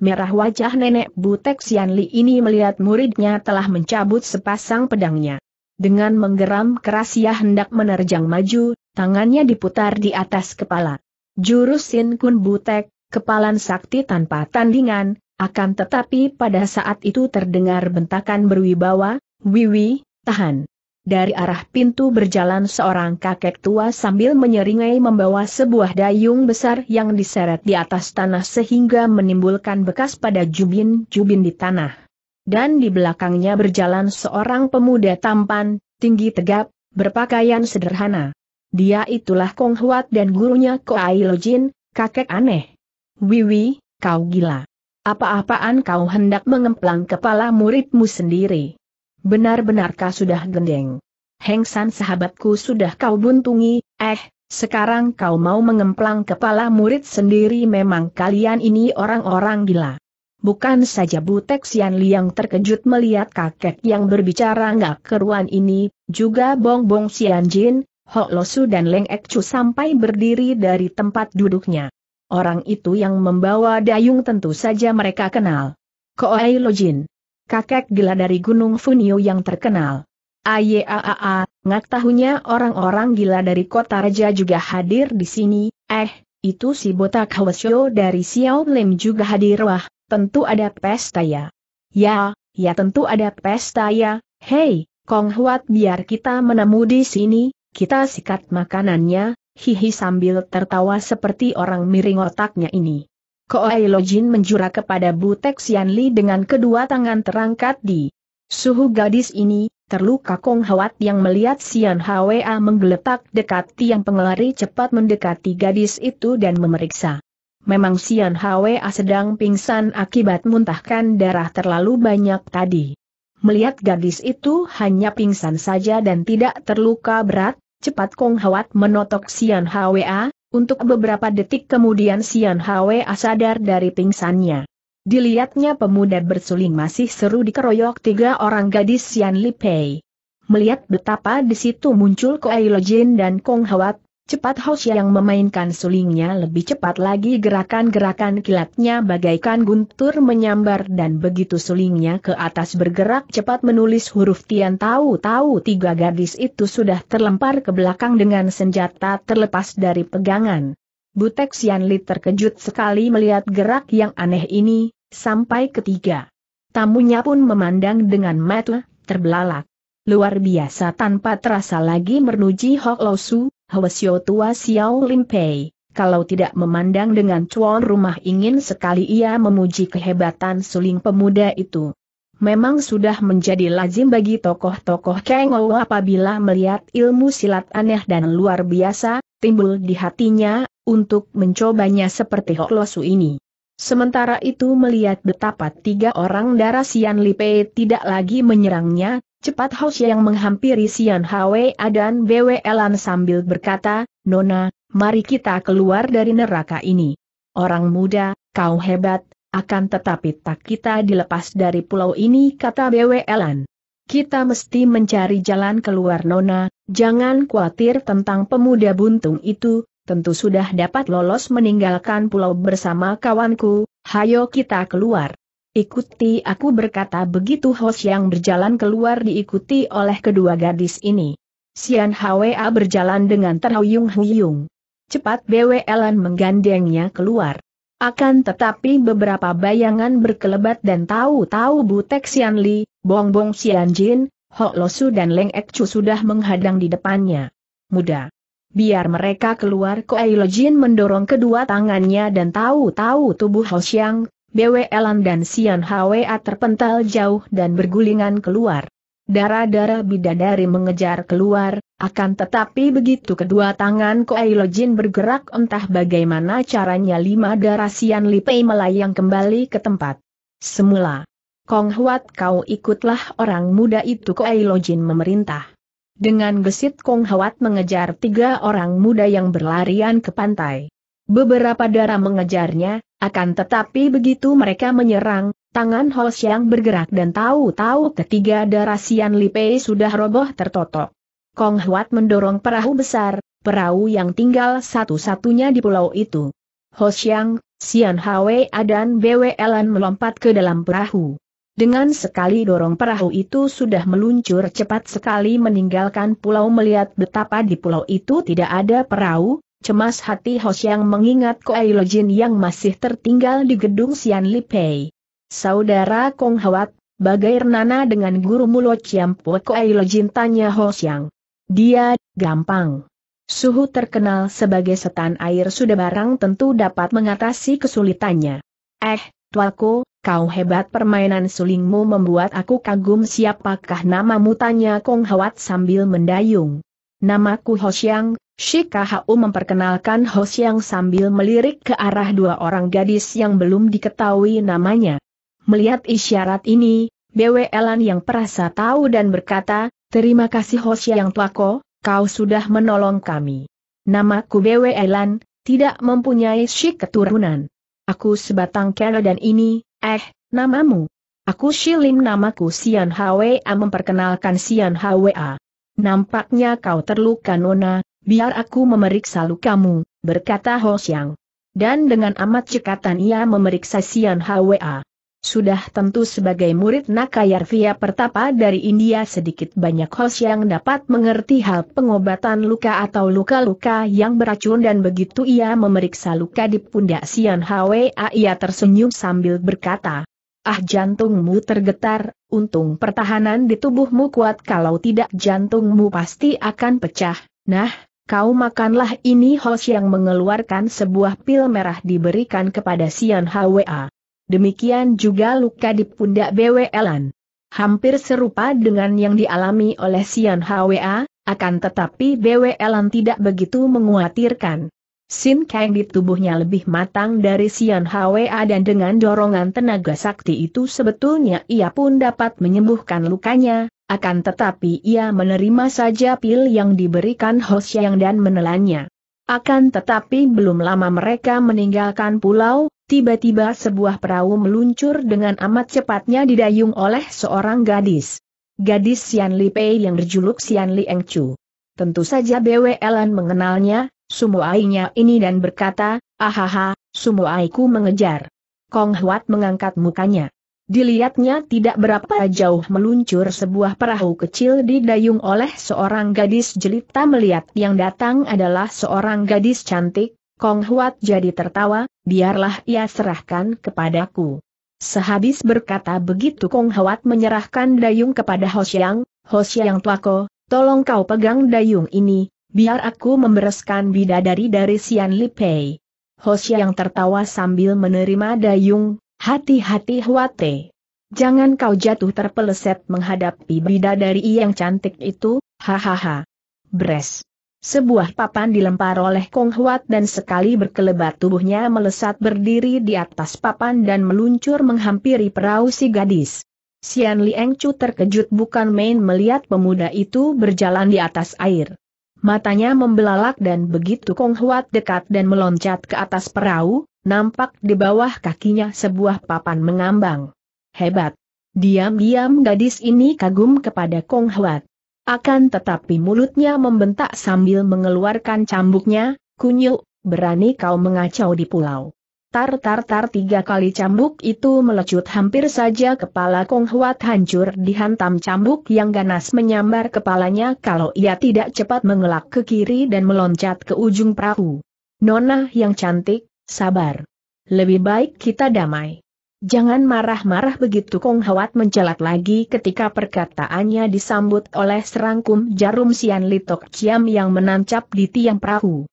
Speaker 1: merah wajah nenek Butek Sian Li ini melihat muridnya telah mencabut sepasang pedangnya. Dengan menggeram keras ia hendak menerjang maju, tangannya diputar di atas kepala. Jurus Sin Kun Butek, kepalan sakti tanpa tandingan, akan tetapi pada saat itu terdengar bentakan berwibawa, Wiwi, tahan dari arah pintu berjalan seorang kakek tua sambil menyeringai membawa sebuah dayung besar yang diseret di atas tanah sehingga menimbulkan bekas pada jubin-jubin di tanah. Dan di belakangnya berjalan seorang pemuda tampan, tinggi tegap, berpakaian sederhana. Dia itulah Kong Huat dan gurunya Koai Jin, kakek aneh. Wiwi, kau gila. Apa-apaan kau hendak mengemplang kepala muridmu sendiri? benar-benarkah sudah gendeng? Heng San sahabatku sudah kau buntungi, eh, sekarang kau mau mengemplang kepala murid sendiri memang kalian ini orang-orang gila. Bukan saja Butek Sian Liang terkejut melihat kakek yang berbicara nggak keruan ini, juga Bong Bong Sian Jin, Hok Losu dan Leng Ek Chu sampai berdiri dari tempat duduknya. Orang itu yang membawa dayung tentu saja mereka kenal. Koai Jin kakek gila dari Gunung Funio yang terkenal. Ayaaa, ngak tahunya orang-orang gila dari kota raja juga hadir di sini, eh, itu si botak Hwasyo dari Xiao Lim juga hadir wah, tentu ada pesta ya. Ya, ya tentu ada pesta ya, hei, Kong Huat biar kita menemu di sini, kita sikat makanannya, hihi sambil tertawa seperti orang miring otaknya ini. Koai Lojin menjura kepada Butek Li dengan kedua tangan terangkat di suhu gadis ini, terluka Kong Hawat yang melihat Xian Hwa menggeletak dekat tiang pengelari cepat mendekati gadis itu dan memeriksa. Memang Xian Hwa sedang pingsan akibat muntahkan darah terlalu banyak tadi. Melihat gadis itu hanya pingsan saja dan tidak terluka berat, cepat Kong Hawat menotok Xian Hwa, untuk beberapa detik kemudian Sian Hwa sadar dari pingsannya. Dilihatnya pemuda bersuling masih seru dikeroyok tiga orang gadis Sian Lipei. Melihat betapa di situ muncul Koei Lojin dan Kong Hwat, Cepat Hosya yang memainkan sulingnya lebih cepat lagi gerakan-gerakan kilatnya bagaikan guntur menyambar dan begitu sulingnya ke atas bergerak cepat menulis huruf Tian tahu-tahu tiga gadis itu sudah terlempar ke belakang dengan senjata terlepas dari pegangan. Butek Sian Li terkejut sekali melihat gerak yang aneh ini, sampai ketiga. Tamunya pun memandang dengan mata terbelalak. Luar biasa tanpa terasa lagi menuju Hok Losu, Hwasyo tua Xiao Limpei, kalau tidak memandang dengan cuan rumah ingin sekali ia memuji kehebatan suling pemuda itu. Memang sudah menjadi lazim bagi tokoh-tokoh Kang apabila melihat ilmu silat aneh dan luar biasa, timbul di hatinya, untuk mencobanya seperti Su ini. Sementara itu melihat betapa tiga orang darah Sian Lipe tidak lagi menyerangnya, Cepat Hosea yang menghampiri Sian Hwa dan Bwelan sambil berkata, Nona, mari kita keluar dari neraka ini. Orang muda, kau hebat, akan tetapi tak kita dilepas dari pulau ini kata Bwelan. Kita mesti mencari jalan keluar Nona, jangan khawatir tentang pemuda buntung itu, tentu sudah dapat lolos meninggalkan pulau bersama kawanku, hayo kita keluar. Ikuti aku berkata begitu Hos yang berjalan keluar diikuti oleh kedua gadis ini. Sian Hwa berjalan dengan terhuyung-huyung. Cepat BWLan menggandengnya keluar. Akan tetapi beberapa bayangan berkelebat dan tahu-tahu Butek Sian Li, Bongbong Sian Jin, Ho Losu dan Leng Ek Chu sudah menghadang di depannya. Muda. Biar mereka keluar Koei Lojin mendorong kedua tangannya dan tahu-tahu tubuh Ho Xiang BW Elan dan Sian Hwa terpental jauh dan bergulingan keluar. Darah-darah bidadari mengejar keluar, akan tetapi begitu kedua tangan Koai Lojin bergerak entah bagaimana caranya lima darah Sian Lipei melayang kembali ke tempat. Semula, Kong Huat kau ikutlah orang muda itu Koai Lojin memerintah. Dengan gesit Kong Huat mengejar tiga orang muda yang berlarian ke pantai. Beberapa darah mengejarnya, akan tetapi begitu mereka menyerang, tangan Ho yang bergerak dan tahu-tahu ketiga darah Sian Li Pei sudah roboh tertotok. Kong Huat mendorong perahu besar, perahu yang tinggal satu-satunya di pulau itu. Ho Xiang, Sian Hwe dan BWLan melompat ke dalam perahu. Dengan sekali dorong perahu itu sudah meluncur cepat sekali meninggalkan pulau melihat betapa di pulau itu tidak ada perahu, cemas hati Ho mengingat Koai Lojin yang masih tertinggal di gedung Sian Lipei. Saudara Kong Hawat, bagai Nana dengan guru Mulo Ciampu Koai Lojin tanya Ho Dia, gampang. Suhu terkenal sebagai setan air sudah barang tentu dapat mengatasi kesulitannya. Eh, tuaku, kau hebat permainan sulingmu membuat aku kagum siapakah namamu tanya Kong Hawat sambil mendayung. Namaku Hoshiang, Shikahau memperkenalkan Hoshiang sambil melirik ke arah dua orang gadis yang belum diketahui namanya. Melihat isyarat ini, Elan yang perasa tahu dan berkata, Terima kasih Hoshiang Tuako, kau sudah menolong kami. Namaku Elan, tidak mempunyai Shik keturunan. Aku sebatang kera dan ini, eh, namamu. Aku Shilim namaku Sian Hwa memperkenalkan Sian Hwa. Nampaknya kau terluka Nona, biar aku memeriksa lukamu, berkata Ho Xiang. Dan dengan amat cekatan ia memeriksa Sian Hwa. Sudah tentu sebagai murid Nakayarvia pertapa dari India sedikit banyak Hos yang dapat mengerti hal pengobatan luka atau luka-luka yang beracun dan begitu ia memeriksa luka di pundak Sian Hwa ia tersenyum sambil berkata, Ah jantungmu tergetar, untung pertahanan di tubuhmu kuat kalau tidak jantungmu pasti akan pecah. Nah, kau makanlah ini Hos yang mengeluarkan sebuah pil merah diberikan kepada Sian Hwa. Demikian juga luka di pundak BWLan. Hampir serupa dengan yang dialami oleh Sian Hwa, akan tetapi BWLan tidak begitu menguatirkan. Sin Kang di tubuhnya lebih matang dari Sian Hwa dan dengan dorongan tenaga sakti itu sebetulnya ia pun dapat menyembuhkan lukanya, akan tetapi ia menerima saja pil yang diberikan Ho Xiang dan menelannya. Akan tetapi belum lama mereka meninggalkan pulau, tiba-tiba sebuah perahu meluncur dengan amat cepatnya didayung oleh seorang gadis. Gadis Sian Li Pei yang berjuluk Sian Li Eng Chu. Tentu saja BW Ellen mengenalnya, Sumuainya ini dan berkata, ahaha, sumuaiku mengejar. Kong Huat mengangkat mukanya. Dilihatnya tidak berapa jauh meluncur sebuah perahu kecil didayung oleh seorang gadis jelita melihat yang datang adalah seorang gadis cantik, Kong Huat jadi tertawa, biarlah ia serahkan kepadaku. Sehabis berkata begitu Kong Huat menyerahkan dayung kepada Hoshiang, Hoshiang tuako, tolong kau pegang dayung ini, Biar aku membereskan bidadari dari Sian Li Pei. Hoshi yang tertawa sambil menerima dayung, hati-hati Huate. Jangan kau jatuh terpeleset menghadapi bidadari yang cantik itu, hahaha. Bres. Sebuah papan dilempar oleh Kong Huat dan sekali berkelebat tubuhnya melesat berdiri di atas papan dan meluncur menghampiri perahu si gadis. Xian Liang Chu terkejut bukan main melihat pemuda itu berjalan di atas air matanya membelalak dan begitu Kong Huat dekat dan meloncat ke atas perahu, nampak di bawah kakinya sebuah papan mengambang. Hebat! Diam-diam gadis ini kagum kepada Kong Huat. Akan tetapi mulutnya membentak sambil mengeluarkan cambuknya, kunyuk, berani kau mengacau di pulau. Tar-tar-tar tiga kali cambuk itu melecut hampir saja kepala Kong Huat hancur dihantam cambuk yang ganas menyambar kepalanya kalau ia tidak cepat mengelak ke kiri dan meloncat ke ujung perahu. Nona yang cantik, sabar. Lebih baik kita damai. Jangan marah-marah begitu Kong Hawat mencelat lagi ketika perkataannya disambut oleh serangkum jarum sian litok Ciam yang menancap di tiang perahu.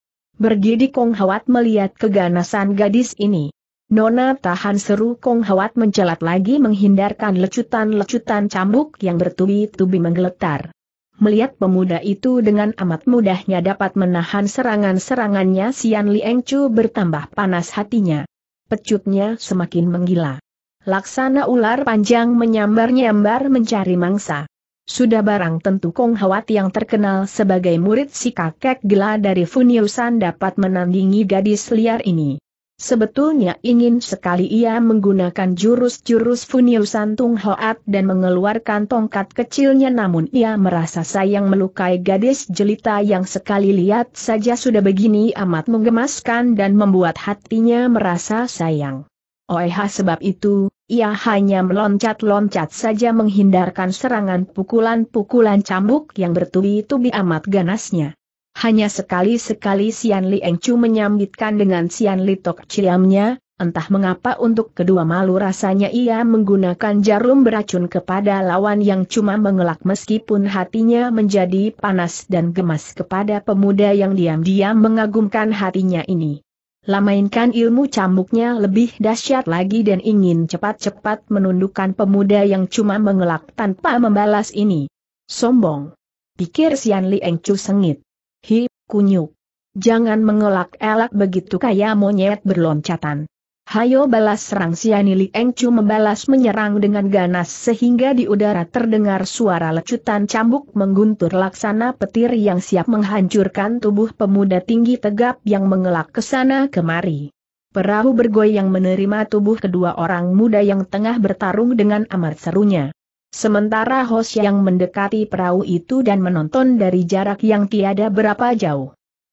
Speaker 1: Bergidi Kong Hawat melihat keganasan gadis ini. Nona tahan seru Kong Hawat mencelat lagi menghindarkan lecutan-lecutan cambuk yang bertubi-tubi menggeletar. Melihat pemuda itu dengan amat mudahnya dapat menahan serangan-serangannya Sian Lieng Chu bertambah panas hatinya. Pecutnya semakin menggila. Laksana ular panjang menyambar-nyambar mencari mangsa sudah barang tentu Kong Hawat yang terkenal sebagai murid si kakek gila dari Funiusan dapat menandingi gadis liar ini. Sebetulnya ingin sekali ia menggunakan jurus-jurus Funiusan Tung Hoat dan mengeluarkan tongkat kecilnya namun ia merasa sayang melukai gadis jelita yang sekali lihat saja sudah begini amat menggemaskan dan membuat hatinya merasa sayang. Oeha sebab itu, ia hanya meloncat-loncat saja menghindarkan serangan pukulan-pukulan cambuk yang bertubi-tubi amat ganasnya. Hanya sekali-sekali Sian Li Engcu menyambitkan dengan Sian Li Tok Ciamnya, entah mengapa untuk kedua malu rasanya ia menggunakan jarum beracun kepada lawan yang cuma mengelak meskipun hatinya menjadi panas dan gemas kepada pemuda yang diam-diam mengagumkan hatinya ini. Lamainkan ilmu cambuknya lebih dahsyat lagi dan ingin cepat-cepat menundukkan pemuda yang cuma mengelak tanpa membalas ini. Sombong. Pikir Sian Li Engcu sengit. Hi, kunyuk. Jangan mengelak-elak begitu kaya monyet berloncatan. Hayo balas serang Siani Li Engcu membalas menyerang dengan ganas sehingga di udara terdengar suara lecutan cambuk mengguntur laksana petir yang siap menghancurkan tubuh pemuda tinggi tegap yang mengelak ke sana kemari. Perahu bergoyang menerima tubuh kedua orang muda yang tengah bertarung dengan amat serunya. Sementara Hos yang mendekati perahu itu dan menonton dari jarak yang tiada berapa jauh.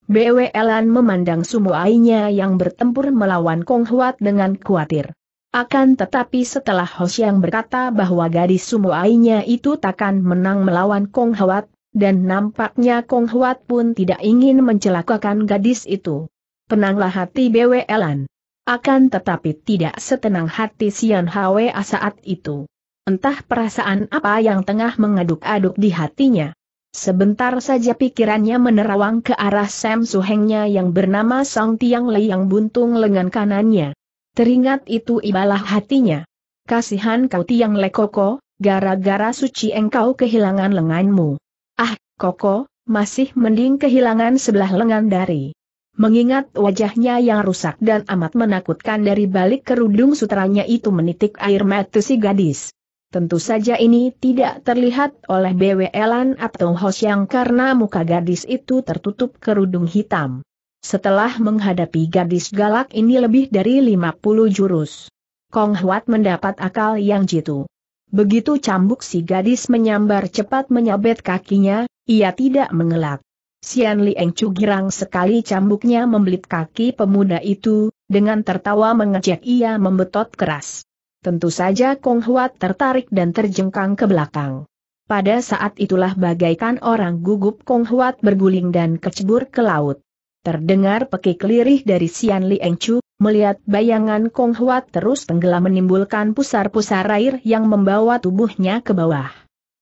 Speaker 1: BWLan memandang sumuainya yang bertempur melawan Kong Huat dengan khawatir. Akan tetapi setelah Hoshiang berkata bahwa gadis sumuainya itu takkan menang melawan Kong Huat, dan nampaknya Kong Huat pun tidak ingin mencelakakan gadis itu. Penanglah hati BWLan. Akan tetapi tidak setenang hati Sian Hwa saat itu. Entah perasaan apa yang tengah mengaduk-aduk di hatinya. Sebentar saja pikirannya menerawang ke arah Sam Suhengnya yang bernama Song Tiang Lei yang buntung lengan kanannya. Teringat itu ibalah hatinya. Kasihan kau Tiang Lei Koko, gara-gara suci engkau kehilangan lenganmu. Ah, Koko, masih mending kehilangan sebelah lengan dari. Mengingat wajahnya yang rusak dan amat menakutkan dari balik kerudung sutranya itu menitik air mata si gadis. Tentu saja ini tidak terlihat oleh BW Elan atau yang karena muka gadis itu tertutup kerudung hitam. Setelah menghadapi gadis galak ini lebih dari 50 jurus. Kong Huat mendapat akal yang jitu. Begitu cambuk si gadis menyambar cepat menyabet kakinya, ia tidak mengelak. Sian Lieng Chu girang sekali cambuknya membelit kaki pemuda itu, dengan tertawa mengejek ia membetot keras. Tentu saja Kong Huat tertarik dan terjengkang ke belakang. Pada saat itulah bagaikan orang gugup Kong Huat berguling dan kecebur ke laut. Terdengar pekik lirih dari Sian Li Eng Chu, melihat bayangan Kong Huat terus tenggelam menimbulkan pusar-pusar air yang membawa tubuhnya ke bawah.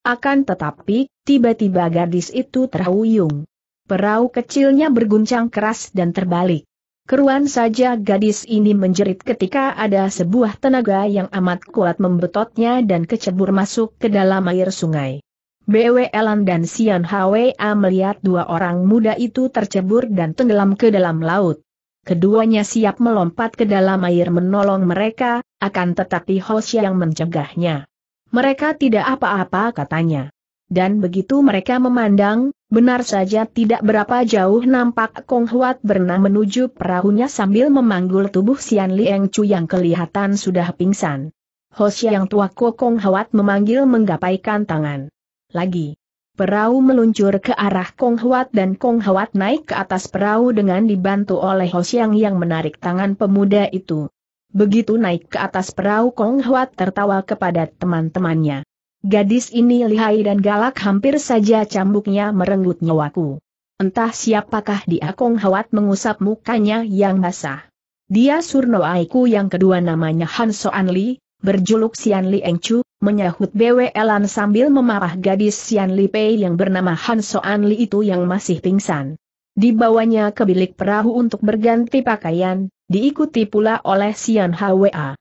Speaker 1: Akan tetapi, tiba-tiba gadis itu terhuyung. Perahu kecilnya berguncang keras dan terbalik. Keruan saja gadis ini menjerit ketika ada sebuah tenaga yang amat kuat membetotnya dan kecebur masuk ke dalam air sungai. BW Elan dan Sian Hwa melihat dua orang muda itu tercebur dan tenggelam ke dalam laut. Keduanya siap melompat ke dalam air menolong mereka, akan tetapi Hos yang mencegahnya. Mereka tidak apa-apa katanya dan begitu mereka memandang, benar saja tidak berapa jauh nampak Kong Huat berenang menuju perahunya sambil memanggul tubuh Sian Liang Chu yang kelihatan sudah pingsan. Ho yang tua Kong Huat memanggil menggapaikan tangan. Lagi. Perahu meluncur ke arah Kong Huat dan Kong Huat naik ke atas perahu dengan dibantu oleh Hosiang yang menarik tangan pemuda itu. Begitu naik ke atas perahu Kong Huat tertawa kepada teman-temannya. Gadis ini lihai dan galak hampir saja cambuknya merenggut nyawaku. Entah siapakah dia Kong Hawat mengusap mukanya yang basah. Dia Surno Aiku yang kedua namanya Han Soan Li, berjuluk Sian Li Eng Chu, menyahut Bwe Elan sambil memarah gadis Sian Li Pei yang bernama Han Soan Li itu yang masih pingsan. Dibawanya ke bilik perahu untuk berganti pakaian, diikuti pula oleh Sian Hwa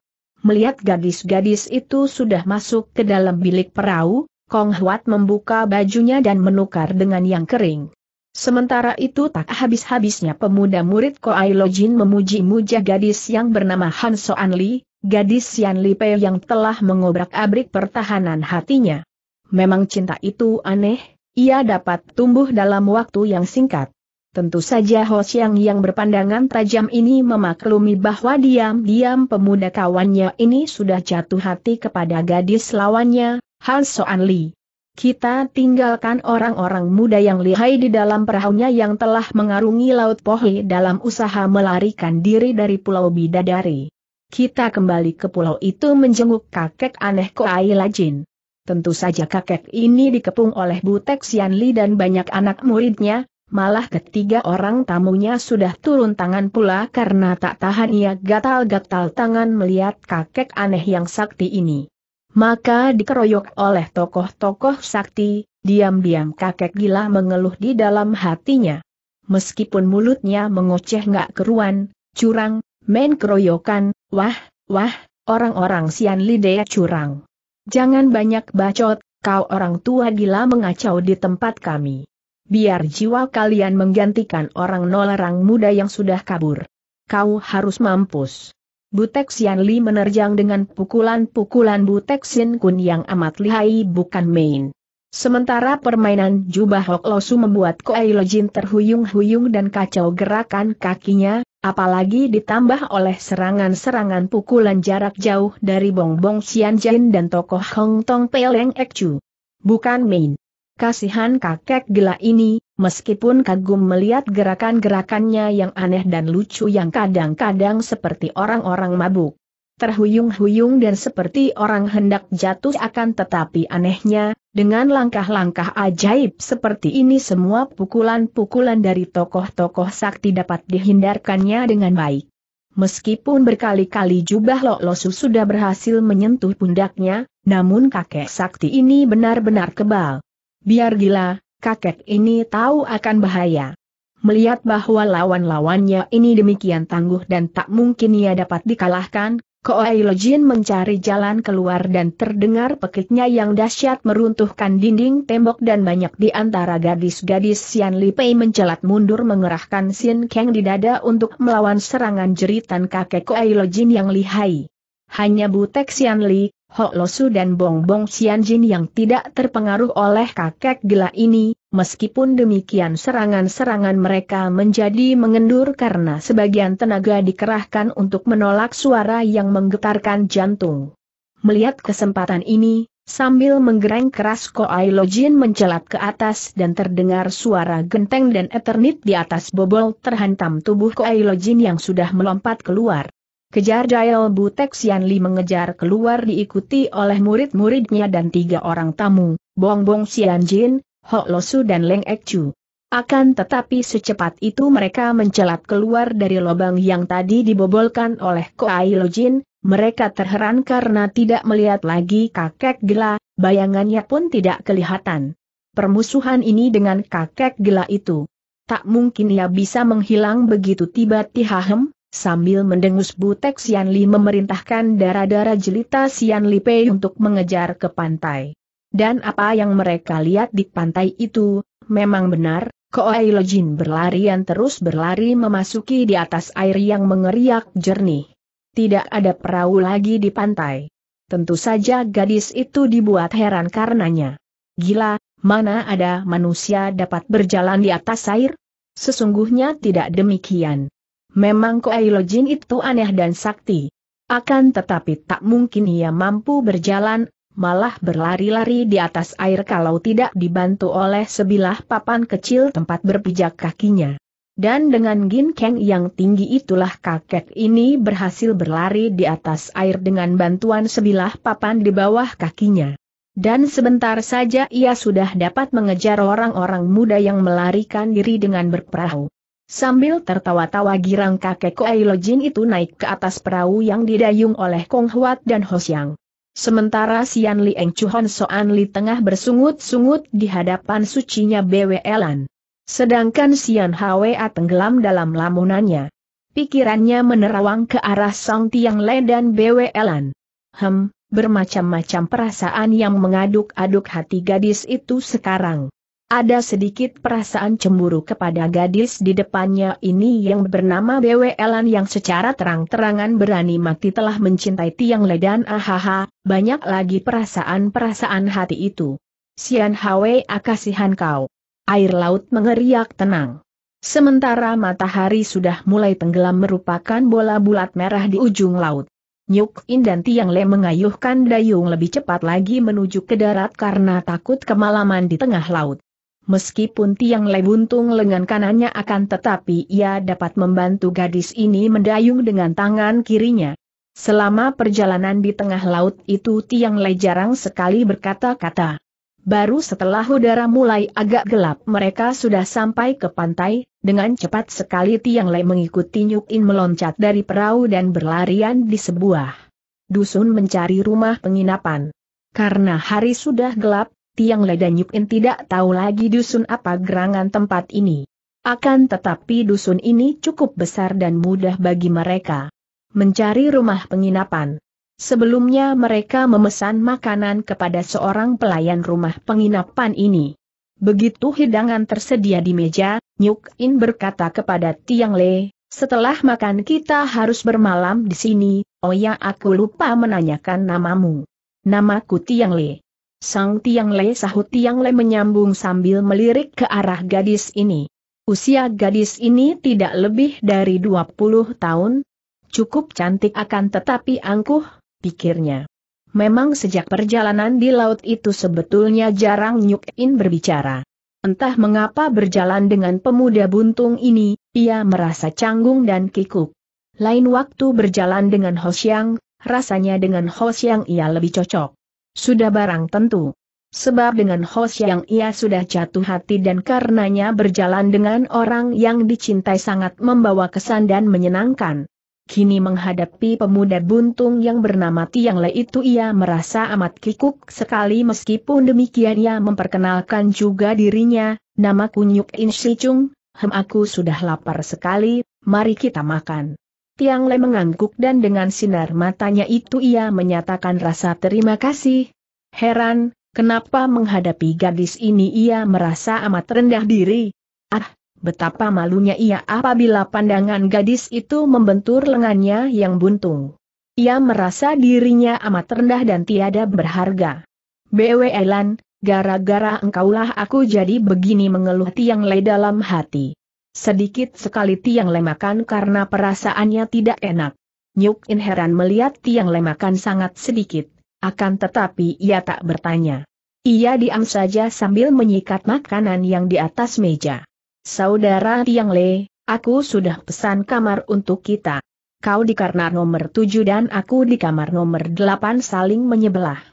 Speaker 1: melihat gadis-gadis itu sudah masuk ke dalam bilik perahu, Kong Huat membuka bajunya dan menukar dengan yang kering. Sementara itu tak habis-habisnya pemuda murid Koai Jin memuji-muja gadis yang bernama Han Soan Li, gadis Yan Li Pei yang telah mengobrak-abrik pertahanan hatinya. Memang cinta itu aneh, ia dapat tumbuh dalam waktu yang singkat. Tentu saja Ho Xiang yang berpandangan tajam ini memaklumi bahwa diam-diam pemuda kawannya ini sudah jatuh hati kepada gadis lawannya, Han Soan Li. Kita tinggalkan orang-orang muda yang lihai di dalam perahunya yang telah mengarungi Laut Pohi dalam usaha melarikan diri dari Pulau Bidadari. Kita kembali ke pulau itu menjenguk kakek aneh Koai Lajin. Tentu saja kakek ini dikepung oleh Butek Xianli dan banyak anak muridnya, Malah ketiga orang tamunya sudah turun tangan pula karena tak tahan ia gatal-gatal tangan melihat kakek aneh yang sakti ini. Maka dikeroyok oleh tokoh-tokoh sakti, diam-diam kakek gila mengeluh di dalam hatinya. Meskipun mulutnya mengoceh nggak keruan, curang, main keroyokan, wah, wah, orang-orang sian lidea curang. Jangan banyak bacot, kau orang tua gila mengacau di tempat kami biar jiwa kalian menggantikan orang nolarang muda yang sudah kabur. Kau harus mampus. Butek Xian Li menerjang dengan pukulan-pukulan Butek Sin Kun yang amat lihai bukan main. Sementara permainan jubah Hok Losu membuat Koei Lojin terhuyung-huyung dan kacau gerakan kakinya, apalagi ditambah oleh serangan-serangan pukulan jarak jauh dari Bong Bong Bongbong Jin dan tokoh Hong Tong Peleng Chu. Bukan main. Kasihan kakek gila ini, meskipun kagum melihat gerakan-gerakannya yang aneh dan lucu yang kadang-kadang seperti orang-orang mabuk. Terhuyung-huyung dan seperti orang hendak jatuh akan tetapi anehnya, dengan langkah-langkah ajaib seperti ini semua pukulan-pukulan dari tokoh-tokoh sakti dapat dihindarkannya dengan baik. Meskipun berkali-kali jubah Lok Losu sudah berhasil menyentuh pundaknya, namun kakek sakti ini benar-benar kebal. Biar gila, kakek ini tahu akan bahaya. Melihat bahwa lawan-lawannya ini demikian tangguh dan tak mungkin ia dapat dikalahkan, Koei Lojin mencari jalan keluar dan terdengar pekiknya yang dahsyat meruntuhkan dinding tembok dan banyak di antara gadis-gadis Sian Li Pei mencelat mundur mengerahkan Sin Kang di dada untuk melawan serangan jeritan kakek Koei Lojin yang lihai. Hanya Butek Sian Li, Ho Losu dan Bong Bong Xianjin yang tidak terpengaruh oleh kakek gila ini, meskipun demikian serangan-serangan mereka menjadi mengendur karena sebagian tenaga dikerahkan untuk menolak suara yang menggetarkan jantung. Melihat kesempatan ini, sambil menggereng keras Koai Lojin mencelat ke atas dan terdengar suara genteng dan eternit di atas bobol terhantam tubuh Koai Lojin yang sudah melompat keluar. Kejar Jael Butek Sian Li mengejar keluar diikuti oleh murid-muridnya dan tiga orang tamu, Bong Bong Sian Jin, Ho Losu dan Leng Ek Chu. Akan tetapi secepat itu mereka mencelat keluar dari lubang yang tadi dibobolkan oleh Koai Lo Jin, mereka terheran karena tidak melihat lagi kakek Gila, bayangannya pun tidak kelihatan. Permusuhan ini dengan kakek Gila itu. Tak mungkin ia bisa menghilang begitu tiba tiba Sambil mendengus Butek Xianli memerintahkan darah-darah jelita Li Pei untuk mengejar ke pantai. Dan apa yang mereka lihat di pantai itu, memang benar, Lo Jin berlarian terus berlari memasuki di atas air yang mengeriak jernih. Tidak ada perahu lagi di pantai. Tentu saja gadis itu dibuat heran karenanya. Gila, mana ada manusia dapat berjalan di atas air? Sesungguhnya tidak demikian. Memang Kuailo Jin itu aneh dan sakti. Akan tetapi tak mungkin ia mampu berjalan, malah berlari-lari di atas air kalau tidak dibantu oleh sebilah papan kecil tempat berpijak kakinya. Dan dengan gin keng yang tinggi itulah kakek ini berhasil berlari di atas air dengan bantuan sebilah papan di bawah kakinya. Dan sebentar saja ia sudah dapat mengejar orang-orang muda yang melarikan diri dengan berperahu. Sambil tertawa-tawa girang kakek Koai Jin itu naik ke atas perahu yang didayung oleh Kong Huat dan Yang. Sementara Sian Li Eng Chuhon Soan Li tengah bersungut-sungut di hadapan sucinya Elan. Sedangkan Sian A tenggelam dalam lamunannya. Pikirannya menerawang ke arah Song Tiang Le dan Elan. Hem, bermacam-macam perasaan yang mengaduk-aduk hati gadis itu sekarang. Ada sedikit perasaan cemburu kepada gadis di depannya ini yang bernama BW Elan yang secara terang-terangan berani mati telah mencintai Tiang Le dan Ahaha, banyak lagi perasaan-perasaan hati itu. Sian Hwe akasihan kau. Air laut mengeriak tenang. Sementara matahari sudah mulai tenggelam merupakan bola bulat merah di ujung laut. Nyuk In dan Tiang Le mengayuhkan dayung lebih cepat lagi menuju ke darat karena takut kemalaman di tengah laut. Meskipun tiang lebuntung lengan kanannya akan tetapi ia dapat membantu gadis ini mendayung dengan tangan kirinya. Selama perjalanan di tengah laut itu tiang le jarang sekali berkata-kata. Baru setelah udara mulai agak gelap mereka sudah sampai ke pantai, dengan cepat sekali tiang le mengikuti Nyukin meloncat dari perahu dan berlarian di sebuah dusun mencari rumah penginapan. Karena hari sudah gelap, Tiang Le dan Yukin tidak tahu lagi dusun apa gerangan tempat ini. Akan tetapi dusun ini cukup besar dan mudah bagi mereka. Mencari rumah penginapan. Sebelumnya mereka memesan makanan kepada seorang pelayan rumah penginapan ini. Begitu hidangan tersedia di meja, Nyuk In berkata kepada Tiang Le, setelah makan kita harus bermalam di sini, oh ya aku lupa menanyakan namamu. Namaku Tiang Le. Sang Tiang Le sahut Tiang Le menyambung sambil melirik ke arah gadis ini. Usia gadis ini tidak lebih dari 20 tahun. Cukup cantik akan tetapi angkuh, pikirnya. Memang sejak perjalanan di laut itu sebetulnya jarang Nyuk In berbicara. Entah mengapa berjalan dengan pemuda buntung ini, ia merasa canggung dan kikuk. Lain waktu berjalan dengan Hosiang, rasanya dengan Hosiang ia lebih cocok. Sudah barang tentu. Sebab dengan host yang ia sudah jatuh hati dan karenanya berjalan dengan orang yang dicintai sangat membawa kesan dan menyenangkan. Kini menghadapi pemuda buntung yang bernama Tiang Le itu ia merasa amat kikuk sekali meskipun demikian ia memperkenalkan juga dirinya, nama kunyuk In Si Chung, hem aku sudah lapar sekali, mari kita makan. Tiang Le mengangguk dan dengan sinar matanya itu ia menyatakan rasa terima kasih. Heran, kenapa menghadapi gadis ini ia merasa amat rendah diri? Ah, betapa malunya ia apabila pandangan gadis itu membentur lengannya yang buntung. Ia merasa dirinya amat rendah dan tiada berharga. BW Elan, gara-gara engkaulah aku jadi begini mengeluh Tiang Le dalam hati. Sedikit sekali tiang lemakan karena perasaannya tidak enak. Nyuk In heran melihat tiang lemakan sangat sedikit, akan tetapi ia tak bertanya. Ia diam saja sambil menyikat makanan yang di atas meja. Saudara Tiang Le, aku sudah pesan kamar untuk kita. Kau di kamar nomor tujuh dan aku di kamar nomor delapan saling menyebelah.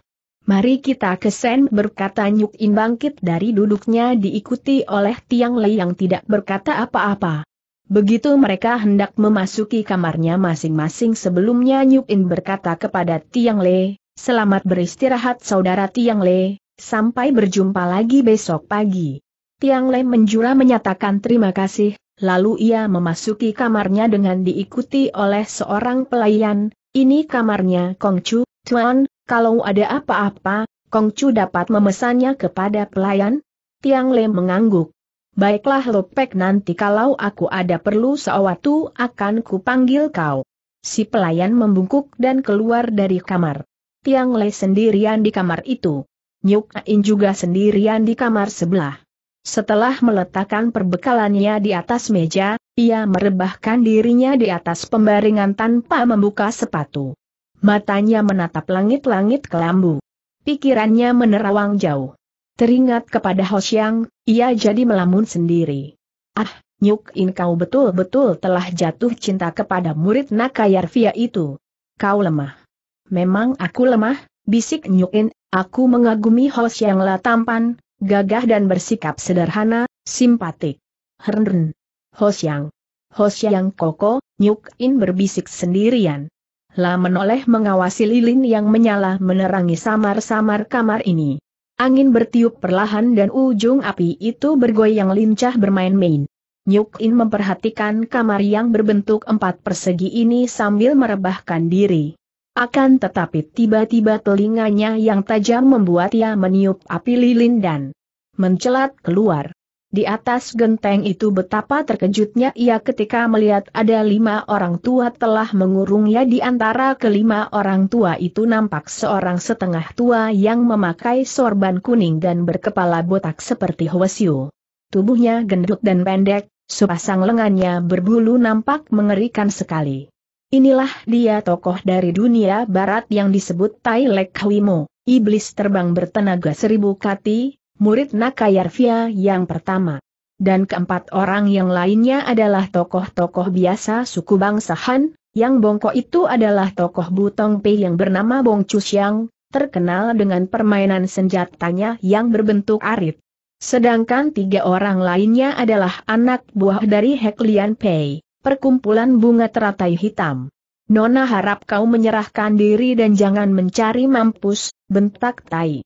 Speaker 1: Mari kita kesen berkata Nyuk In bangkit dari duduknya diikuti oleh Tiang Lei yang tidak berkata apa-apa. Begitu mereka hendak memasuki kamarnya masing-masing sebelumnya Nyuk In berkata kepada Tiang Lei, Selamat beristirahat saudara Tiang Le, sampai berjumpa lagi besok pagi. Tiang Le menjura menyatakan terima kasih, lalu ia memasuki kamarnya dengan diikuti oleh seorang pelayan, ini kamarnya Kongcu, Tuan, kalau ada apa-apa, Kongcu dapat memesannya kepada pelayan? Tiang Le mengangguk. Baiklah Lopek nanti kalau aku ada perlu sewaktu akan kupanggil kau. Si pelayan membungkuk dan keluar dari kamar. Tiang Le sendirian di kamar itu. Nyuk Ain juga sendirian di kamar sebelah. Setelah meletakkan perbekalannya di atas meja, ia merebahkan dirinya di atas pembaringan tanpa membuka sepatu. Matanya menatap langit-langit kelambu. Pikirannya menerawang jauh. Teringat kepada Hoshiang, ia jadi melamun sendiri. Ah, Nyuk In kau betul-betul telah jatuh cinta kepada murid Nakayarvia itu. Kau lemah. Memang aku lemah, bisik Nyuk In, aku mengagumi Hoshiang lah tampan, gagah dan bersikap sederhana, simpatik. Hern, Hoshiang. Hoshiang Koko, Nyuk In berbisik sendirian. La menoleh mengawasi lilin yang menyala menerangi samar-samar kamar ini. Angin bertiup perlahan dan ujung api itu bergoyang lincah bermain-main. Nyuk In memperhatikan kamar yang berbentuk empat persegi ini sambil merebahkan diri. Akan tetapi tiba-tiba telinganya yang tajam membuat ia meniup api lilin dan mencelat keluar. Di atas genteng itu betapa terkejutnya ia ketika melihat ada lima orang tua telah mengurungnya di antara kelima orang tua itu nampak seorang setengah tua yang memakai sorban kuning dan berkepala botak seperti Hwasyu. Tubuhnya gendut dan pendek, sepasang lengannya berbulu nampak mengerikan sekali. Inilah dia tokoh dari dunia barat yang disebut Tai Lek Hwimo, iblis terbang bertenaga seribu kati, murid Nakayarvia yang pertama. Dan keempat orang yang lainnya adalah tokoh-tokoh biasa suku bangsa Han, yang Bongko itu adalah tokoh Butong Pei yang bernama Bong Chusyang, terkenal dengan permainan senjatanya yang berbentuk arit. Sedangkan tiga orang lainnya adalah anak buah dari Heklian Pei, perkumpulan bunga teratai hitam. Nona harap kau menyerahkan diri dan jangan mencari mampus, bentak Tai.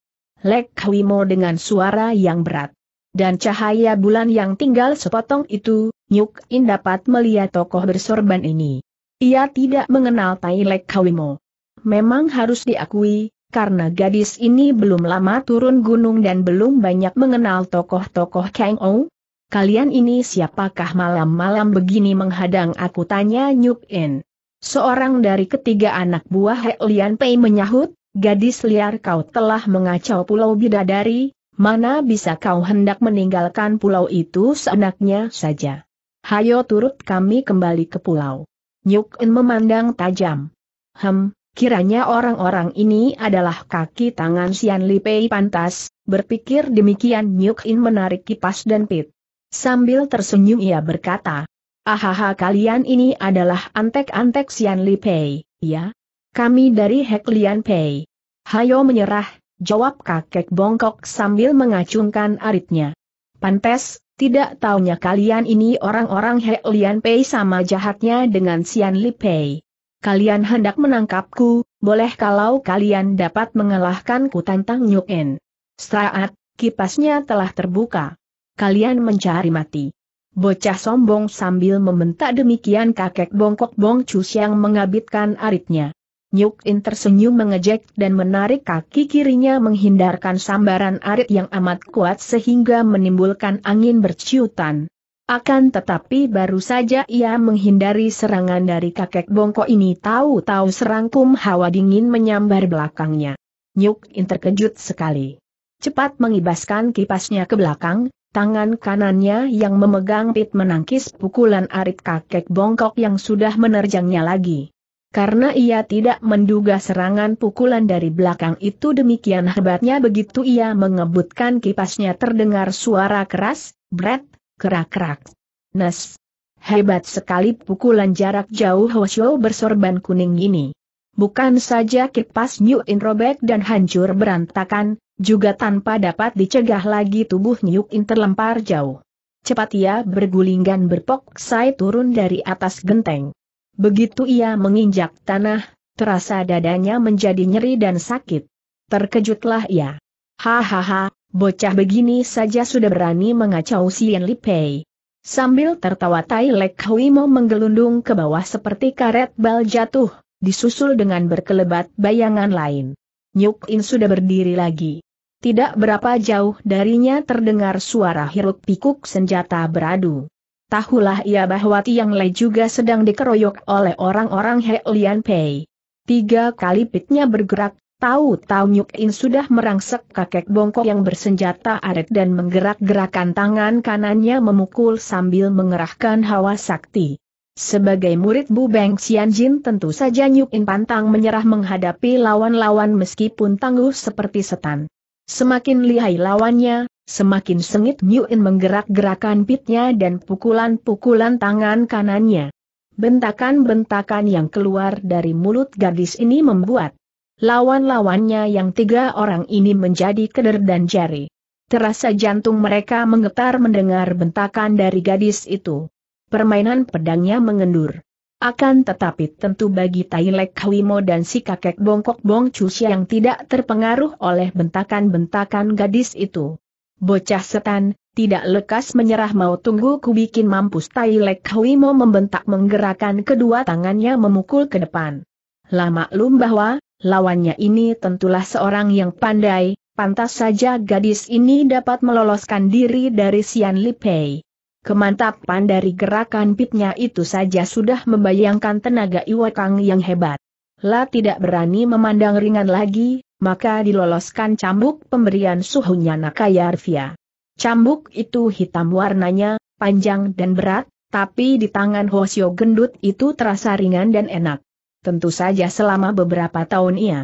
Speaker 1: Lek Kalimo dengan suara yang berat. Dan cahaya bulan yang tinggal sepotong itu, Nyuk In dapat melihat tokoh bersorban ini. Ia tidak mengenal Tai Lek Kalimo. Memang harus diakui, karena gadis ini belum lama turun gunung dan belum banyak mengenal tokoh-tokoh Kang Ou. Kalian ini siapakah malam-malam begini menghadang aku tanya Nyuk In. Seorang dari ketiga anak buah He Lian Pei menyahut, gadis liar kau telah mengacau pulau bidadari, mana bisa kau hendak meninggalkan pulau itu seenaknya saja. Hayo turut kami kembali ke pulau. Nyuk En memandang tajam. Hem, kiranya orang-orang ini adalah kaki tangan Sian Li Pei pantas, berpikir demikian Nyuk In menarik kipas dan pit. Sambil tersenyum ia berkata, Ahaha kalian ini adalah antek-antek Sian Li Pei, ya? Kami dari Hek Lian Pei. Hayo menyerah, jawab kakek bongkok sambil mengacungkan aritnya. Pantes, tidak taunya kalian ini orang-orang He Lian Pei sama jahatnya dengan Sian Li Pei. Kalian hendak menangkapku, boleh kalau kalian dapat mengalahkanku tantang En. Saat, kipasnya telah terbuka. Kalian mencari mati. Bocah sombong sambil membentak demikian kakek bongkok bong yang mengabitkan aritnya. Nyuk In tersenyum mengejek dan menarik kaki kirinya menghindarkan sambaran arit yang amat kuat sehingga menimbulkan angin berciutan. Akan tetapi baru saja ia menghindari serangan dari kakek bongko ini tahu-tahu serangkum hawa dingin menyambar belakangnya. Nyuk In terkejut sekali. Cepat mengibaskan kipasnya ke belakang, Tangan kanannya yang memegang pit menangkis pukulan arit kakek bongkok yang sudah menerjangnya lagi karena ia tidak menduga serangan pukulan dari belakang itu demikian hebatnya begitu ia mengebutkan kipasnya terdengar suara keras, bret, kerak-kerak. Nes. Hebat sekali pukulan jarak jauh Hoshio bersorban kuning ini. Bukan saja kipas New In robek dan hancur berantakan, juga tanpa dapat dicegah lagi tubuh New In terlempar jauh. Cepat ia bergulingan berpok saya turun dari atas genteng. Begitu ia menginjak tanah, terasa dadanya menjadi nyeri dan sakit. Terkejutlah ia. Hahaha, bocah begini saja sudah berani mengacau Sien Li Pei. Sambil tertawa Tai Lek Hui mo menggelundung ke bawah seperti karet bal jatuh, disusul dengan berkelebat bayangan lain. Nyuk In sudah berdiri lagi. Tidak berapa jauh darinya terdengar suara hiruk pikuk senjata beradu tahulah ia bahwa Tiang Le juga sedang dikeroyok oleh orang-orang He Lian Pei. Tiga kali pitnya bergerak, tahu-tahu Nyuk In sudah merangsek kakek bongkok yang bersenjata aret dan menggerak-gerakan tangan kanannya memukul sambil mengerahkan hawa sakti. Sebagai murid Bu Beng Xianjin tentu saja Nyuk In pantang menyerah menghadapi lawan-lawan meskipun tangguh seperti setan. Semakin lihai lawannya, Semakin sengit New Nguyen menggerak-gerakan pitnya dan pukulan-pukulan tangan kanannya. Bentakan-bentakan yang keluar dari mulut gadis ini membuat lawan-lawannya yang tiga orang ini menjadi keder dan jari. Terasa jantung mereka menggetar mendengar bentakan dari gadis itu. Permainan pedangnya mengendur. Akan tetapi tentu bagi Tailek Kawimo dan si kakek bongkok Bong Chus yang tidak terpengaruh oleh bentakan-bentakan gadis itu. Bocah setan, tidak lekas menyerah mau tunggu ku bikin mampus Tai Lek Huimo membentak menggerakkan kedua tangannya memukul ke depan. Lama lum bahwa, lawannya ini tentulah seorang yang pandai, pantas saja gadis ini dapat meloloskan diri dari Sian Lipei. Kemantapan dari gerakan pipnya itu saja sudah membayangkan tenaga Iwakang yang hebat. Lah tidak berani memandang ringan lagi, maka diloloskan cambuk pemberian suhunya Nakayarvia. Cambuk itu hitam warnanya, panjang dan berat, tapi di tangan Hosio gendut itu terasa ringan dan enak. Tentu saja selama beberapa tahun ia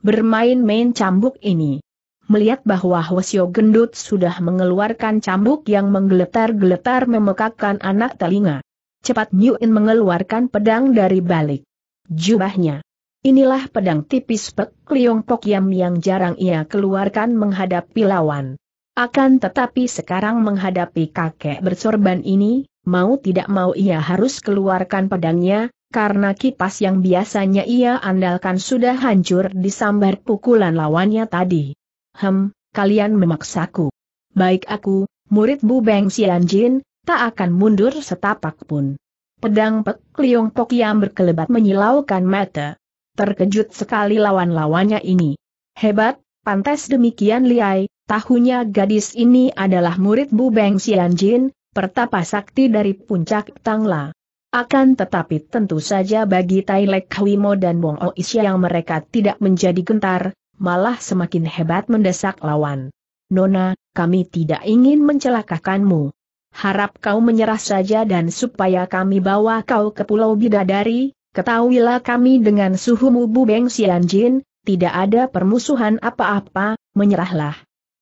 Speaker 1: bermain-main cambuk ini. Melihat bahwa Hosio gendut sudah mengeluarkan cambuk yang menggeletar-geletar memekakkan anak telinga. Cepat Nyuin mengeluarkan pedang dari balik jubahnya. Inilah pedang tipis Pek Kliong Pok Yam yang jarang ia keluarkan menghadapi lawan. Akan tetapi sekarang menghadapi kakek bersorban ini, mau tidak mau ia harus keluarkan pedangnya, karena kipas yang biasanya ia andalkan sudah hancur disambar pukulan lawannya tadi. Hem, kalian memaksaku. Baik aku, murid Bu Beng Jin, tak akan mundur setapak pun. Pedang Pek Kliong Pok Yam berkelebat menyilaukan mata. Terkejut sekali lawan-lawannya ini. Hebat, pantas demikian liai, tahunya gadis ini adalah murid Bu Beng Jin, pertapa sakti dari puncak Tangla. Akan tetapi tentu saja bagi Tai Lek Hwimo dan Wong Oisya yang mereka tidak menjadi gentar, malah semakin hebat mendesak lawan. Nona, kami tidak ingin mencelakakanmu. Harap kau menyerah saja dan supaya kami bawa kau ke Pulau Bidadari, Ketahuilah kami dengan suhu mubu Beng Jin, tidak ada permusuhan apa-apa, menyerahlah.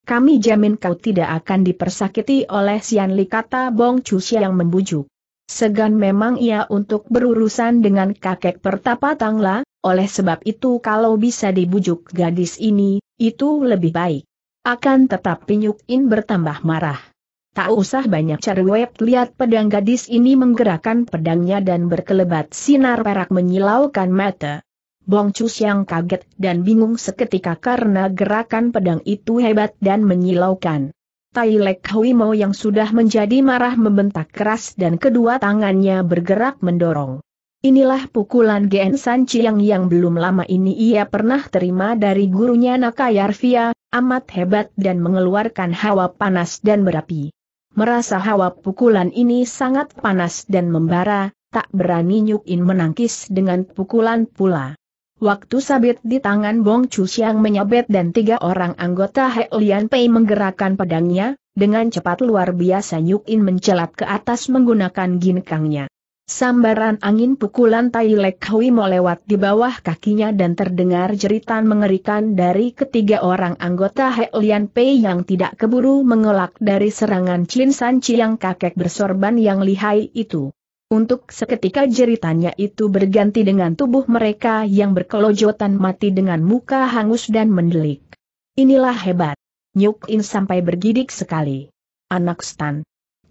Speaker 1: Kami jamin kau tidak akan dipersakiti oleh Xian Li kata Bong Chusya yang membujuk. Segan memang ia untuk berurusan dengan kakek pertapa Tangla, oleh sebab itu kalau bisa dibujuk gadis ini, itu lebih baik. Akan tetap Pinyuk In bertambah marah. Tak usah banyak cari web lihat pedang gadis ini menggerakkan pedangnya dan berkelebat sinar perak menyilaukan mata. Bong Cus yang kaget dan bingung seketika karena gerakan pedang itu hebat dan menyilaukan. Tai Lek Hui Mo yang sudah menjadi marah membentak keras dan kedua tangannya bergerak mendorong. Inilah pukulan Gen San Chiang yang belum lama ini ia pernah terima dari gurunya Nakayarvia, amat hebat dan mengeluarkan hawa panas dan berapi merasa hawa pukulan ini sangat panas dan membara, tak berani Nyukin menangkis dengan pukulan pula. Waktu sabit di tangan Bong Chu Xiang menyabet dan tiga orang anggota He Lian Pei menggerakkan pedangnya, dengan cepat luar biasa Nyukin mencelat ke atas menggunakan ginkangnya. Sambaran angin pukulan Tai Lek Hui melewat di bawah kakinya dan terdengar jeritan mengerikan dari ketiga orang anggota He Lian Pei yang tidak keburu mengelak dari serangan Chin San yang kakek bersorban yang lihai itu. Untuk seketika jeritannya itu berganti dengan tubuh mereka yang berkelojotan mati dengan muka hangus dan mendelik. Inilah hebat. Nyuk In sampai bergidik sekali. Anak Stan.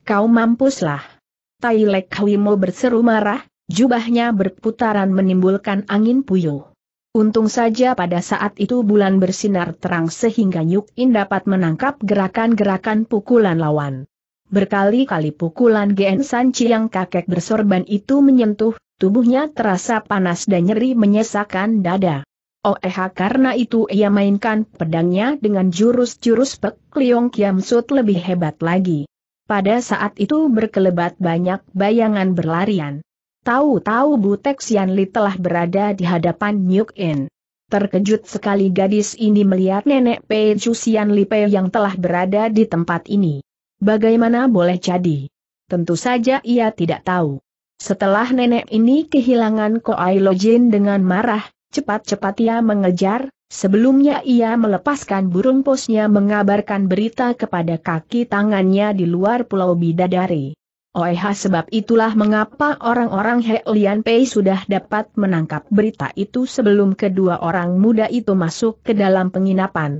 Speaker 1: Kau mampuslah. Tai Lek Hwimo berseru marah, jubahnya berputaran menimbulkan angin puyuh. Untung saja pada saat itu bulan bersinar terang sehingga Nyuk In dapat menangkap gerakan-gerakan pukulan lawan. Berkali-kali pukulan Gen San Chiang kakek bersorban itu menyentuh, tubuhnya terasa panas dan nyeri menyesakan dada. Oh eh karena itu ia mainkan pedangnya dengan jurus-jurus Pek Liong Kiam Sut lebih hebat lagi. Pada saat itu berkelebat banyak bayangan berlarian. Tahu-tahu Butek Li telah berada di hadapan Nyuk In. Terkejut sekali gadis ini melihat nenek Pei Chu Li Pei yang telah berada di tempat ini. Bagaimana boleh jadi? Tentu saja ia tidak tahu. Setelah nenek ini kehilangan Koai Lo Jin dengan marah, cepat-cepat ia mengejar, Sebelumnya ia melepaskan burung posnya mengabarkan berita kepada kaki tangannya di luar pulau Bidadari. Oeh sebab itulah mengapa orang-orang Lian Pei sudah dapat menangkap berita itu sebelum kedua orang muda itu masuk ke dalam penginapan.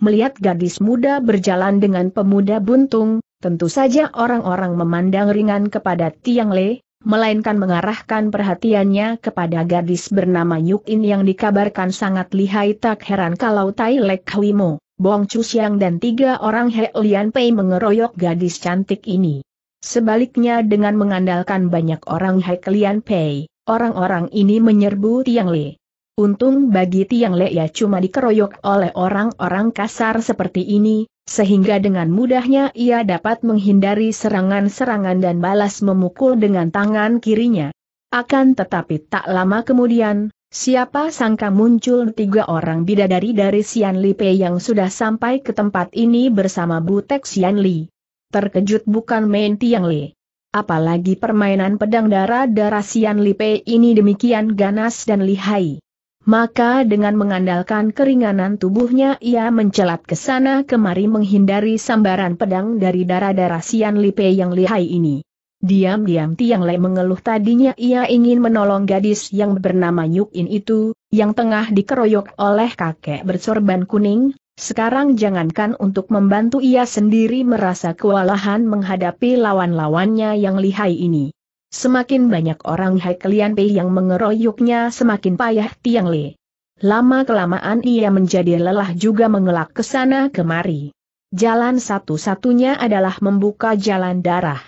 Speaker 1: Melihat gadis muda berjalan dengan pemuda buntung, tentu saja orang-orang memandang ringan kepada Tiang Le, melainkan mengarahkan perhatiannya kepada gadis bernama Yukin yang dikabarkan sangat lihai tak heran kalau Tai Lek Huimo, Bong Chu Siang dan tiga orang He Lian Pei mengeroyok gadis cantik ini. Sebaliknya dengan mengandalkan banyak orang He Lian Pei, orang-orang ini menyerbu Tiang Le. Untung bagi Tiang Le ya cuma dikeroyok oleh orang-orang kasar seperti ini, sehingga dengan mudahnya ia dapat menghindari serangan-serangan dan balas memukul dengan tangan kirinya. Akan tetapi tak lama kemudian, siapa sangka muncul tiga orang bidadari dari Sian Li Pei yang sudah sampai ke tempat ini bersama Butek Sian Li. Terkejut bukan main Tiang Li. Apalagi permainan pedang darah-darah Sian Li Pei ini demikian ganas dan lihai maka dengan mengandalkan keringanan tubuhnya ia mencelat ke sana kemari menghindari sambaran pedang dari darah-darah Sian Lipe yang lihai ini. Diam-diam Tiang Le mengeluh tadinya ia ingin menolong gadis yang bernama Yukin itu, yang tengah dikeroyok oleh kakek bersorban kuning, sekarang jangankan untuk membantu ia sendiri merasa kewalahan menghadapi lawan-lawannya yang lihai ini. Semakin banyak orang Hai Kelian Pei yang mengeroyoknya semakin payah Tiang Li. Lama-kelamaan ia menjadi lelah juga mengelak ke sana kemari. Jalan satu-satunya adalah membuka jalan darah.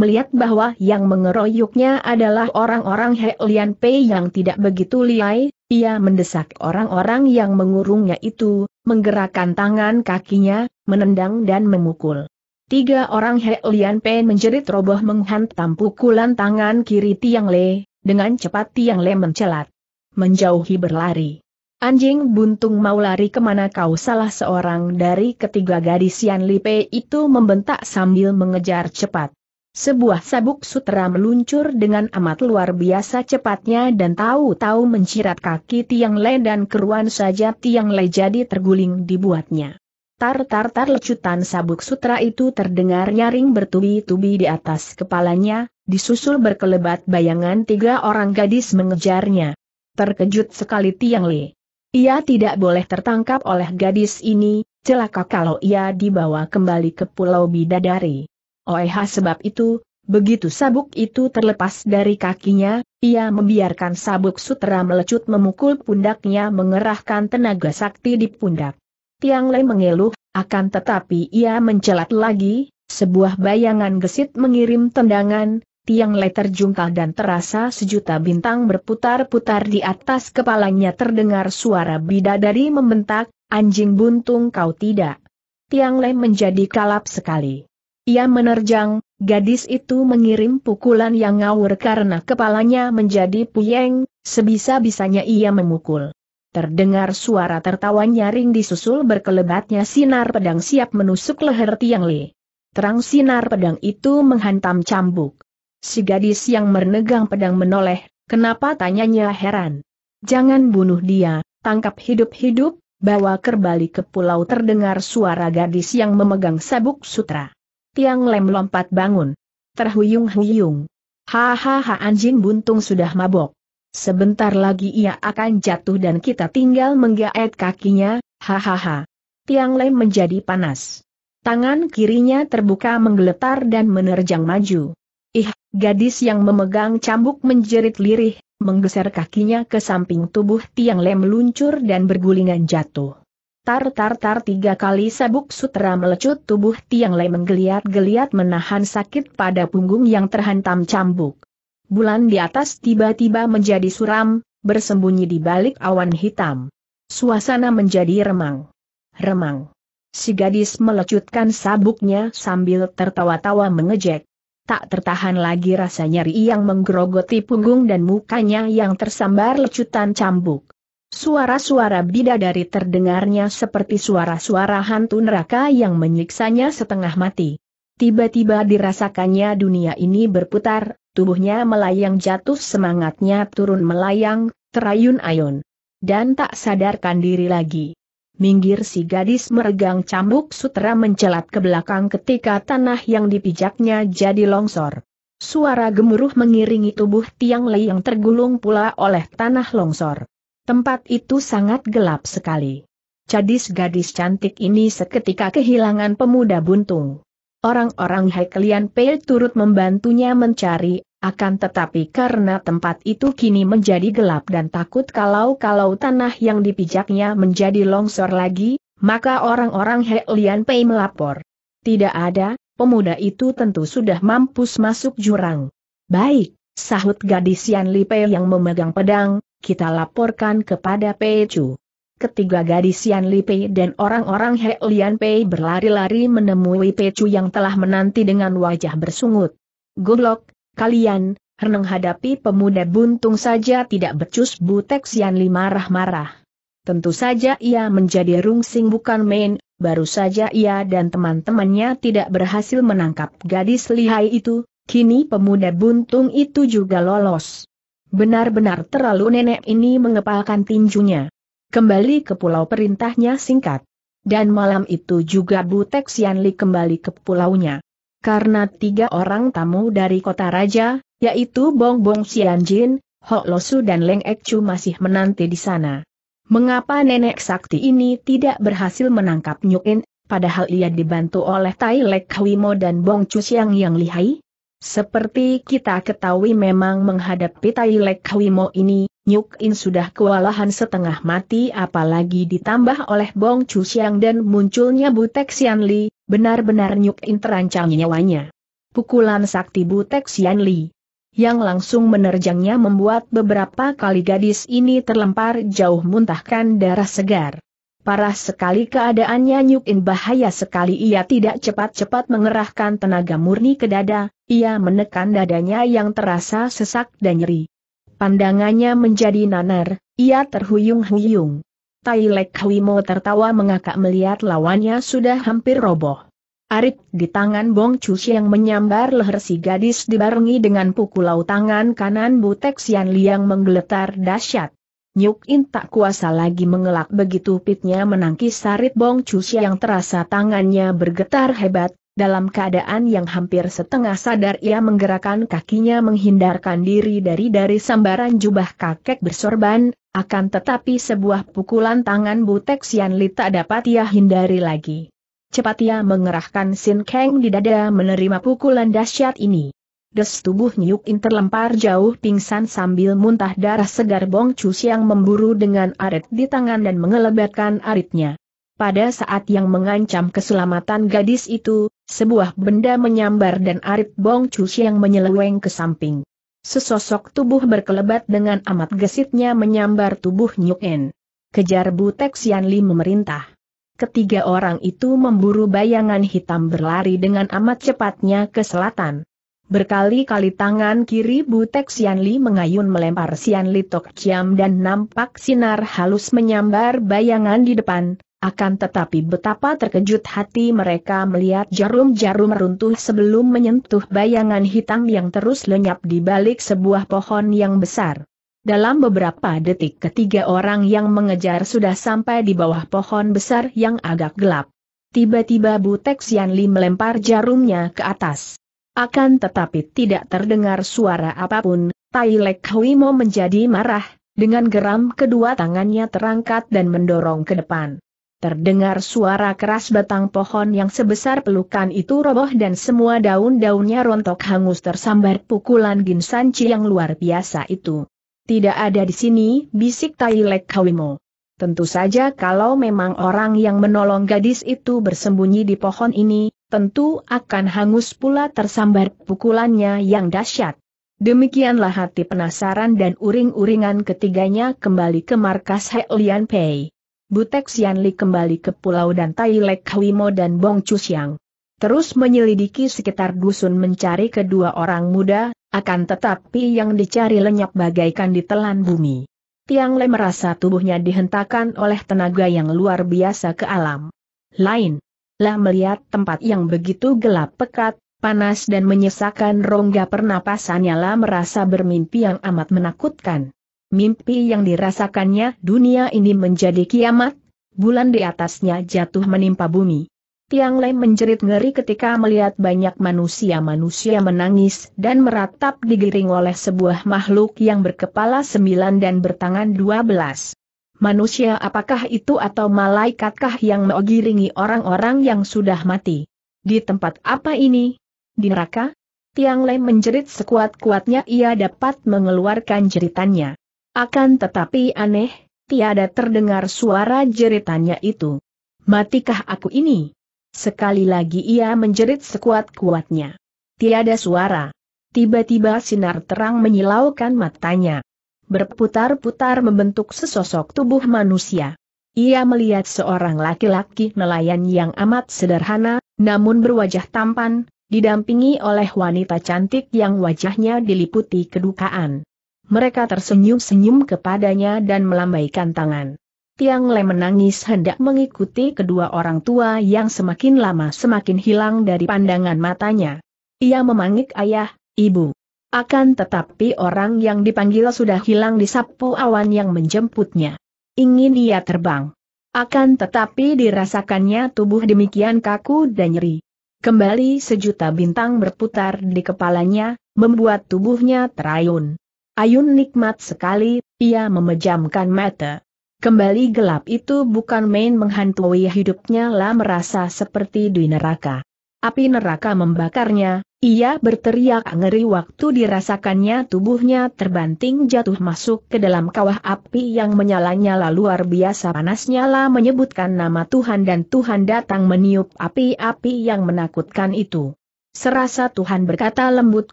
Speaker 1: Melihat bahwa yang mengeroyoknya adalah orang-orang He Lian Pei yang tidak begitu liai, ia mendesak orang-orang yang mengurungnya itu, menggerakkan tangan kakinya, menendang dan memukul. Tiga orang He Lian Pen menjerit roboh menghantam pukulan tangan kiri Tiang Le, dengan cepat Tiang Le mencelat. Menjauhi berlari. Anjing buntung mau lari kemana kau salah seorang dari ketiga gadis Yan Li Pe itu membentak sambil mengejar cepat. Sebuah sabuk sutra meluncur dengan amat luar biasa cepatnya dan tahu-tahu mencirat kaki Tiang Le dan keruan saja Tiang Le jadi terguling dibuatnya. Tar-tar-tar lecutan sabuk sutra itu terdengar nyaring bertubi-tubi di atas kepalanya, disusul berkelebat bayangan tiga orang gadis mengejarnya. Terkejut sekali Tiang Li. Ia tidak boleh tertangkap oleh gadis ini, celaka kalau ia dibawa kembali ke Pulau Bidadari. Oeh, sebab itu, begitu sabuk itu terlepas dari kakinya, ia membiarkan sabuk sutra melecut memukul pundaknya mengerahkan tenaga sakti di pundak. Tiang Lei mengeluh, akan tetapi ia mencelat lagi, sebuah bayangan gesit mengirim tendangan, Tiang Lei terjungkal dan terasa sejuta bintang berputar-putar di atas kepalanya terdengar suara bidadari membentak, anjing buntung kau tidak. Tiang Lei menjadi kalap sekali. Ia menerjang, gadis itu mengirim pukulan yang ngawur karena kepalanya menjadi puyeng, sebisa-bisanya ia memukul. Terdengar suara tertawa nyaring disusul berkelebatnya sinar pedang siap menusuk leher Tiang Li. Terang sinar pedang itu menghantam cambuk. Si gadis yang menegang pedang menoleh, kenapa tanyanya heran. Jangan bunuh dia, tangkap hidup-hidup, bawa kerbali ke pulau terdengar suara gadis yang memegang sabuk sutra. Tiang lem lompat bangun. Terhuyung-huyung. Hahaha anjing buntung sudah mabok. Sebentar lagi ia akan jatuh dan kita tinggal menggaet kakinya, hahaha. Tiang Lei menjadi panas. Tangan kirinya terbuka menggeletar dan menerjang maju. Ih, gadis yang memegang cambuk menjerit lirih, menggeser kakinya ke samping tubuh Tiang Lei meluncur dan bergulingan jatuh. Tar-tar-tar tiga kali sabuk sutra melecut tubuh Tiang Lei menggeliat-geliat menahan sakit pada punggung yang terhantam cambuk bulan di atas tiba-tiba menjadi suram, bersembunyi di balik awan hitam. Suasana menjadi remang. Remang. Si gadis melecutkan sabuknya sambil tertawa-tawa mengejek. Tak tertahan lagi rasa nyeri yang menggerogoti punggung dan mukanya yang tersambar lecutan cambuk. Suara-suara bidadari terdengarnya seperti suara-suara hantu neraka yang menyiksanya setengah mati. Tiba-tiba dirasakannya dunia ini berputar, tubuhnya melayang jatuh semangatnya turun melayang, terayun-ayun. Dan tak sadarkan diri lagi. Minggir si gadis meregang cambuk sutra mencelat ke belakang ketika tanah yang dipijaknya jadi longsor. Suara gemuruh mengiringi tubuh tiang lei yang tergulung pula oleh tanah longsor. Tempat itu sangat gelap sekali. Cadis gadis cantik ini seketika kehilangan pemuda buntung. Orang-orang Hekelian Pei turut membantunya mencari, akan tetapi karena tempat itu kini menjadi gelap dan takut kalau-kalau tanah yang dipijaknya menjadi longsor lagi, maka orang-orang Hekelian Pei melapor. Tidak ada, pemuda itu tentu sudah mampus masuk jurang. Baik, sahut gadis Yan Li Pei yang memegang pedang, kita laporkan kepada Pei Chu. Ketiga gadis Yan Li Pei dan orang-orang He Lian Pei berlari-lari menemui Chu yang telah menanti dengan wajah bersungut. Goblok, kalian, Reneng hadapi pemuda buntung saja tidak becus Butek Yan Li marah-marah. Tentu saja ia menjadi rungsing bukan main, baru saja ia dan teman-temannya tidak berhasil menangkap gadis lihai itu, kini pemuda buntung itu juga lolos. Benar-benar terlalu nenek ini mengepalkan tinjunya kembali ke pulau perintahnya singkat. Dan malam itu juga Butek Sianli kembali ke pulaunya. Karena tiga orang tamu dari kota raja, yaitu Bong Bong Sianjin, Hok Losu dan Leng Chu masih menanti di sana. Mengapa nenek sakti ini tidak berhasil menangkap Nyukin, padahal ia dibantu oleh Tai Lek Hwimo dan Bong Siang yang lihai? Seperti kita ketahui memang menghadapi Tai Lek Mo ini, Nyuk In sudah kewalahan setengah mati apalagi ditambah oleh Bong Chu Xiang dan munculnya Butek Xian Li, benar-benar Nyuk In terancam nyawanya. Pukulan sakti Butek Xian Li yang langsung menerjangnya membuat beberapa kali gadis ini terlempar jauh muntahkan darah segar. Parah sekali keadaannya nyukin bahaya sekali ia tidak cepat-cepat mengerahkan tenaga murni ke dada, ia menekan dadanya yang terasa sesak dan nyeri. Pandangannya menjadi nanar, ia terhuyung-huyung. Tai Lek Mo tertawa mengakak melihat lawannya sudah hampir roboh. Arik di tangan Bong Cusi yang menyambar leher si gadis dibarengi dengan pukulau tangan kanan Butek Xian Liang menggeletar dahsyat. Nyuk In tak kuasa lagi mengelak begitu pitnya menangkis sarit Bong Cusia yang terasa tangannya bergetar hebat, dalam keadaan yang hampir setengah sadar ia menggerakkan kakinya menghindarkan diri dari dari sambaran jubah kakek bersorban, akan tetapi sebuah pukulan tangan Butek Sian Li tak dapat ia hindari lagi. Cepat ia mengerahkan Sin Kang di dada menerima pukulan dahsyat ini. Des tubuh Nyuk In terlempar jauh pingsan sambil muntah darah segar Bong Chu Siang memburu dengan arit di tangan dan mengelebatkan aritnya. Pada saat yang mengancam keselamatan gadis itu, sebuah benda menyambar dan arit Bong Chu Siang menyeleweng ke samping. Sesosok tubuh berkelebat dengan amat gesitnya menyambar tubuh Nyuk In. Kejar Butek Sian Li memerintah. Ketiga orang itu memburu bayangan hitam berlari dengan amat cepatnya ke selatan. Berkali-kali tangan kiri Butek Sianli mengayun melempar Sianli Tok Chiam dan nampak sinar halus menyambar bayangan di depan, akan tetapi betapa terkejut hati mereka melihat jarum-jarum runtuh sebelum menyentuh bayangan hitam yang terus lenyap di balik sebuah pohon yang besar. Dalam beberapa detik ketiga orang yang mengejar sudah sampai di bawah pohon besar yang agak gelap. Tiba-tiba Butek Sianli melempar jarumnya ke atas. Akan tetapi tidak terdengar suara apapun, Tai Lek Huimo menjadi marah, dengan geram kedua tangannya terangkat dan mendorong ke depan. Terdengar suara keras batang pohon yang sebesar pelukan itu roboh dan semua daun-daunnya rontok hangus tersambar pukulan ginsanci yang luar biasa itu. Tidak ada di sini, bisik Tai Hui Mo. Tentu saja kalau memang orang yang menolong gadis itu bersembunyi di pohon ini, tentu akan hangus pula tersambar pukulannya yang dahsyat. Demikianlah hati penasaran dan uring-uringan ketiganya kembali ke markas He Lian Pei. Butek Xian Li kembali ke pulau dan Tai Lek Hwimo dan Bong Chusiang. Terus menyelidiki sekitar dusun mencari kedua orang muda, akan tetapi yang dicari lenyap bagaikan ditelan bumi. Tiang Le merasa tubuhnya dihentakkan oleh tenaga yang luar biasa ke alam lain lah melihat tempat yang begitu gelap pekat, panas dan menyesakan rongga pernapasannya lah merasa bermimpi yang amat menakutkan. Mimpi yang dirasakannya dunia ini menjadi kiamat, bulan di atasnya jatuh menimpa bumi. Tiang Lei menjerit ngeri ketika melihat banyak manusia-manusia menangis dan meratap digiring oleh sebuah makhluk yang berkepala sembilan dan bertangan dua belas. Manusia apakah itu atau malaikatkah yang mengiringi orang-orang yang sudah mati? Di tempat apa ini? Di neraka? Tiang Lei menjerit sekuat-kuatnya ia dapat mengeluarkan jeritannya. Akan tetapi aneh, tiada terdengar suara jeritannya itu. Matikah aku ini? Sekali lagi ia menjerit sekuat-kuatnya. Tiada suara. Tiba-tiba sinar terang menyilaukan matanya berputar-putar membentuk sesosok tubuh manusia. Ia melihat seorang laki-laki nelayan yang amat sederhana, namun berwajah tampan, didampingi oleh wanita cantik yang wajahnya diliputi kedukaan. Mereka tersenyum-senyum kepadanya dan melambaikan tangan. Tiang Le menangis hendak mengikuti kedua orang tua yang semakin lama semakin hilang dari pandangan matanya. Ia memangik ayah, ibu. Akan tetapi orang yang dipanggil sudah hilang di sapu awan yang menjemputnya. Ingin ia terbang. Akan tetapi dirasakannya tubuh demikian kaku dan nyeri. Kembali sejuta bintang berputar di kepalanya, membuat tubuhnya terayun. Ayun nikmat sekali, ia memejamkan mata. Kembali gelap itu bukan main menghantui hidupnya lah merasa seperti di neraka api neraka membakarnya, ia berteriak ngeri waktu dirasakannya tubuhnya terbanting jatuh masuk ke dalam kawah api yang menyala-nyala luar biasa panasnya lah menyebutkan nama Tuhan dan Tuhan datang meniup api-api yang menakutkan itu. Serasa Tuhan berkata lembut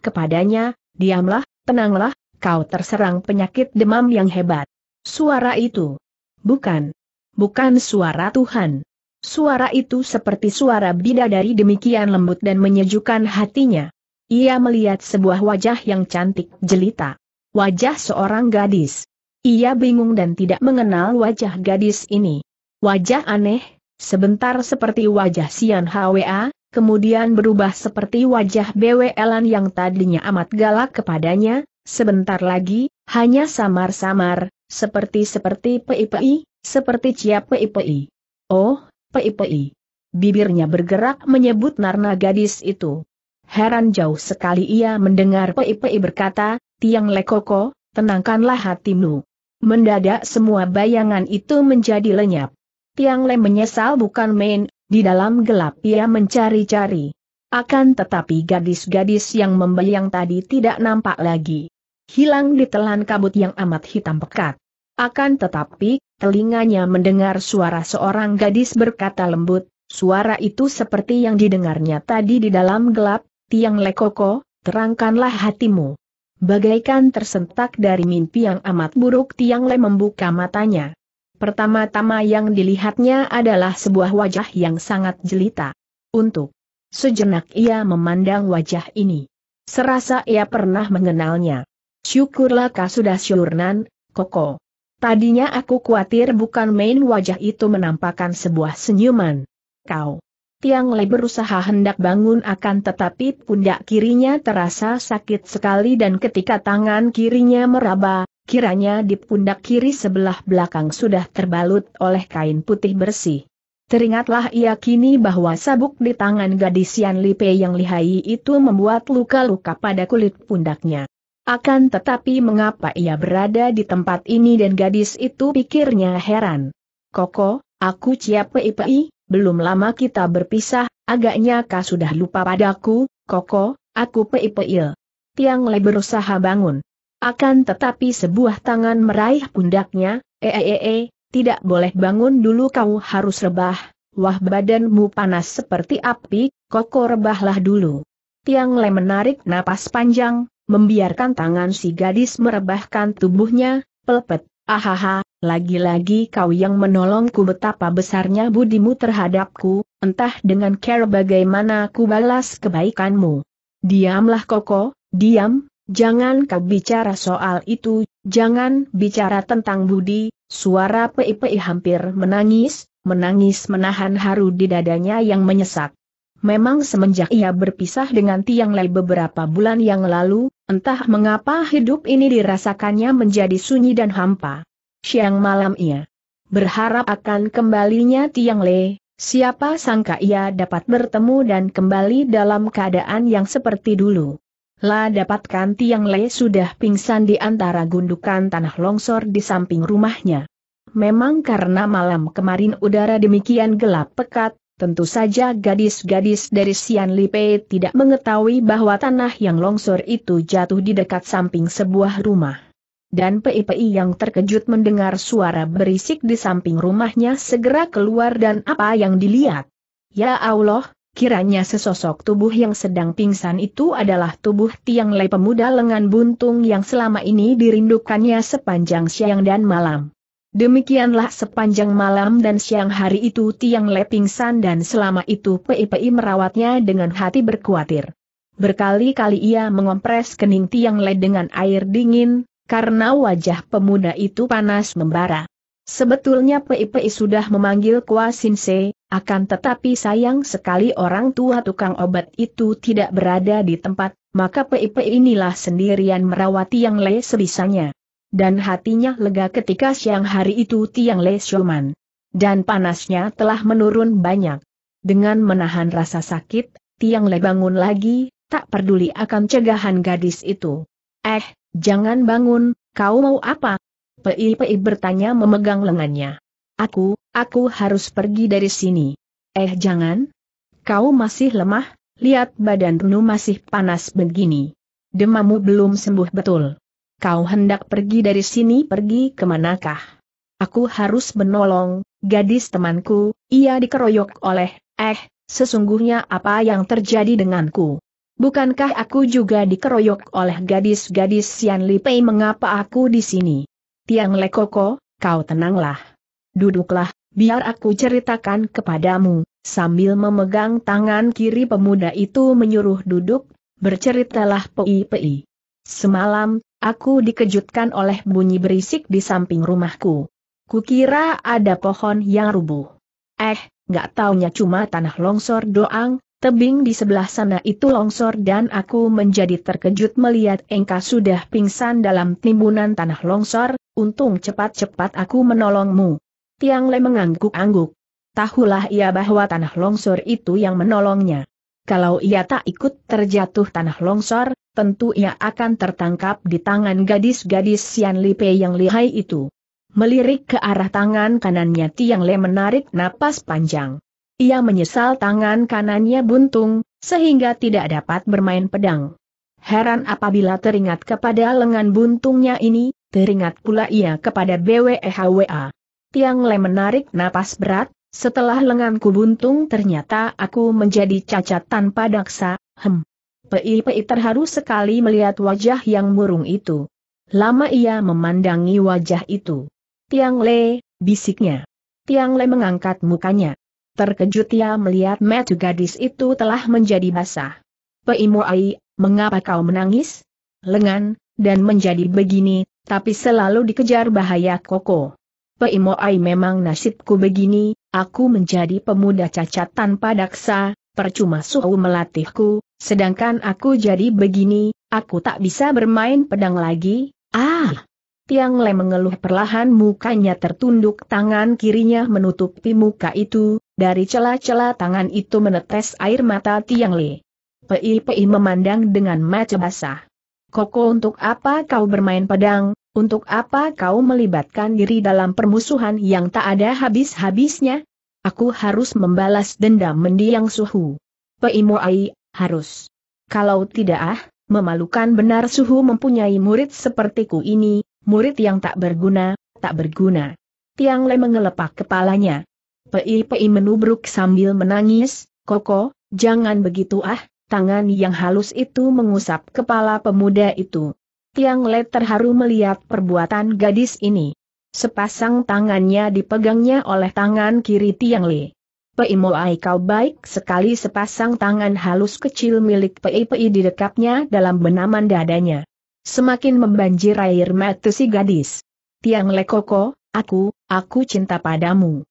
Speaker 1: kepadanya, diamlah, tenanglah, kau terserang penyakit demam yang hebat. Suara itu. Bukan. Bukan suara Tuhan. Suara itu seperti suara bidadari demikian lembut dan menyejukkan hatinya. Ia melihat sebuah wajah yang cantik jelita. Wajah seorang gadis. Ia bingung dan tidak mengenal wajah gadis ini. Wajah aneh, sebentar seperti wajah Sian Hwa, kemudian berubah seperti wajah Elan yang tadinya amat galak kepadanya, sebentar lagi, hanya samar-samar, seperti-seperti PIPI, seperti Cia PIPI. Oh, Pei-pei. Bibirnya bergerak menyebut Narna gadis itu. Heran jauh sekali ia mendengar Pei-pei berkata, Tiang Lekoko, tenangkanlah hatimu. Mendadak semua bayangan itu menjadi lenyap. Tiang Le menyesal bukan main, di dalam gelap ia mencari-cari. Akan tetapi gadis-gadis yang membayang tadi tidak nampak lagi. Hilang di telan kabut yang amat hitam pekat. Akan tetapi, telinganya mendengar suara seorang gadis berkata lembut, suara itu seperti yang didengarnya tadi di dalam gelap, tiang lekoko, terangkanlah hatimu. Bagaikan tersentak dari mimpi yang amat buruk tiang le membuka matanya. Pertama-tama yang dilihatnya adalah sebuah wajah yang sangat jelita. Untuk sejenak ia memandang wajah ini. Serasa ia pernah mengenalnya. Syukurlah kau sudah syurnan, Koko. Tadinya aku khawatir bukan main wajah itu menampakkan sebuah senyuman. Kau. Tiang Le berusaha hendak bangun akan tetapi pundak kirinya terasa sakit sekali dan ketika tangan kirinya meraba, kiranya di pundak kiri sebelah belakang sudah terbalut oleh kain putih bersih. Teringatlah ia kini bahwa sabuk di tangan gadis Yan Lipe yang lihai itu membuat luka-luka pada kulit pundaknya. Akan tetapi mengapa ia berada di tempat ini dan gadis itu pikirnya heran. Koko, aku siap pei belum lama kita berpisah, agaknya kau sudah lupa padaku, Koko, aku pei Tiang Le berusaha bangun. Akan tetapi sebuah tangan meraih pundaknya, ee, eh, eh, eh, tidak boleh bangun dulu kau harus rebah, wah badanmu panas seperti api, Koko rebahlah dulu. Tiang Le menarik napas panjang, membiarkan tangan si gadis merebahkan tubuhnya, pelpet, ahaha, lagi-lagi kau yang menolongku betapa besarnya budimu terhadapku, entah dengan care bagaimana ku balas kebaikanmu. Diamlah Koko, diam, jangan kau bicara soal itu, jangan bicara tentang budi, suara pei-pei hampir menangis, menangis menahan haru di dadanya yang menyesak. Memang semenjak ia berpisah dengan Tiang Lei beberapa bulan yang lalu, entah mengapa hidup ini dirasakannya menjadi sunyi dan hampa. Siang malam ia berharap akan kembalinya Tiang Lei, siapa sangka ia dapat bertemu dan kembali dalam keadaan yang seperti dulu. Lah dapatkan Tiang Lei sudah pingsan di antara gundukan tanah longsor di samping rumahnya. Memang karena malam kemarin udara demikian gelap pekat, Tentu saja gadis-gadis dari Sian Lipe tidak mengetahui bahwa tanah yang longsor itu jatuh di dekat samping sebuah rumah. Dan PIPI yang terkejut mendengar suara berisik di samping rumahnya segera keluar dan apa yang dilihat. Ya Allah, Kiranya sesosok tubuh yang sedang pingsan itu adalah tubuh Tiang Lei pemuda lengan buntung yang selama ini dirindukannya sepanjang siang dan malam. Demikianlah sepanjang malam dan siang hari itu Tiang Le pingsan dan selama itu PIPI merawatnya dengan hati berkuatir. Berkali-kali ia mengompres kening Tiang Le dengan air dingin, karena wajah pemuda itu panas membara. Sebetulnya PIPI sudah memanggil Kwa Sin Se, akan tetapi sayang sekali orang tua tukang obat itu tidak berada di tempat, maka PIPI inilah sendirian merawat Tiang Le sebisanya. Dan hatinya lega ketika siang hari itu Tiang Le Xiuman. Dan panasnya telah menurun banyak. Dengan menahan rasa sakit, Tiang Le bangun lagi, tak peduli akan cegahan gadis itu. Eh, jangan bangun, kau mau apa? Pei-pei bertanya memegang lengannya. Aku, aku harus pergi dari sini. Eh jangan. Kau masih lemah, lihat badanmu masih panas begini. Demamu belum sembuh betul kau hendak pergi dari sini pergi kemanakah? Aku harus menolong, gadis temanku, ia dikeroyok oleh, eh, sesungguhnya apa yang terjadi denganku? Bukankah aku juga dikeroyok oleh gadis-gadis Sian Lipei mengapa aku di sini? Tiang Lekoko, kau tenanglah. Duduklah, biar aku ceritakan kepadamu, sambil memegang tangan kiri pemuda itu menyuruh duduk, berceritalah Pei Pei. Semalam, aku dikejutkan oleh bunyi berisik di samping rumahku. Kukira ada pohon yang rubuh. Eh, gak taunya cuma tanah longsor doang, tebing di sebelah sana itu longsor dan aku menjadi terkejut melihat Engka sudah pingsan dalam timbunan tanah longsor, untung cepat-cepat aku menolongmu. Tiang Le mengangguk-angguk. Tahulah ia bahwa tanah longsor itu yang menolongnya. Kalau ia tak ikut terjatuh tanah longsor, tentu ia akan tertangkap di tangan gadis-gadis Sian Lipe yang lihai itu. Melirik ke arah tangan kanannya Tiang Le menarik napas panjang. Ia menyesal tangan kanannya buntung, sehingga tidak dapat bermain pedang. Heran apabila teringat kepada lengan buntungnya ini, teringat pula ia kepada BWEHWA. Tiang Le menarik napas berat, setelah lenganku buntung ternyata aku menjadi cacat tanpa daksa, hem. Pei-pei terharu sekali melihat wajah yang murung itu. Lama ia memandangi wajah itu. Tiang Le, bisiknya. Tiang Le mengangkat mukanya. Terkejut ia melihat metu gadis itu telah menjadi basah. Pei Moai, mengapa kau menangis? Lengan, dan menjadi begini, tapi selalu dikejar bahaya koko. Pei Moai memang nasibku begini, Aku menjadi pemuda cacat tanpa daksa, percuma suhu melatihku, sedangkan aku jadi begini, aku tak bisa bermain pedang lagi, ah! Tiang Le mengeluh perlahan mukanya tertunduk tangan kirinya menutupi muka itu, dari celah-celah tangan itu menetes air mata Tiang Le. Pei Pei memandang dengan mata basah. Koko untuk apa kau bermain pedang, untuk apa kau melibatkan diri dalam permusuhan yang tak ada habis-habisnya? Aku harus membalas dendam mendiang suhu. Moai, harus. Kalau tidak ah, memalukan benar suhu mempunyai murid sepertiku ini, murid yang tak berguna, tak berguna. Tiang Le mengelepak kepalanya. Pei-pei menubruk sambil menangis, Koko, jangan begitu ah, tangan yang halus itu mengusap kepala pemuda itu. Tiang Le terharu melihat perbuatan gadis ini. Sepasang tangannya dipegangnya oleh tangan kiri Tiang Le. Pei Moai kau baik sekali sepasang tangan halus kecil milik Pei Pei didekapnya dalam benaman dadanya. Semakin membanjir air mata si gadis. Tiang Le Koko, aku, aku cinta padamu.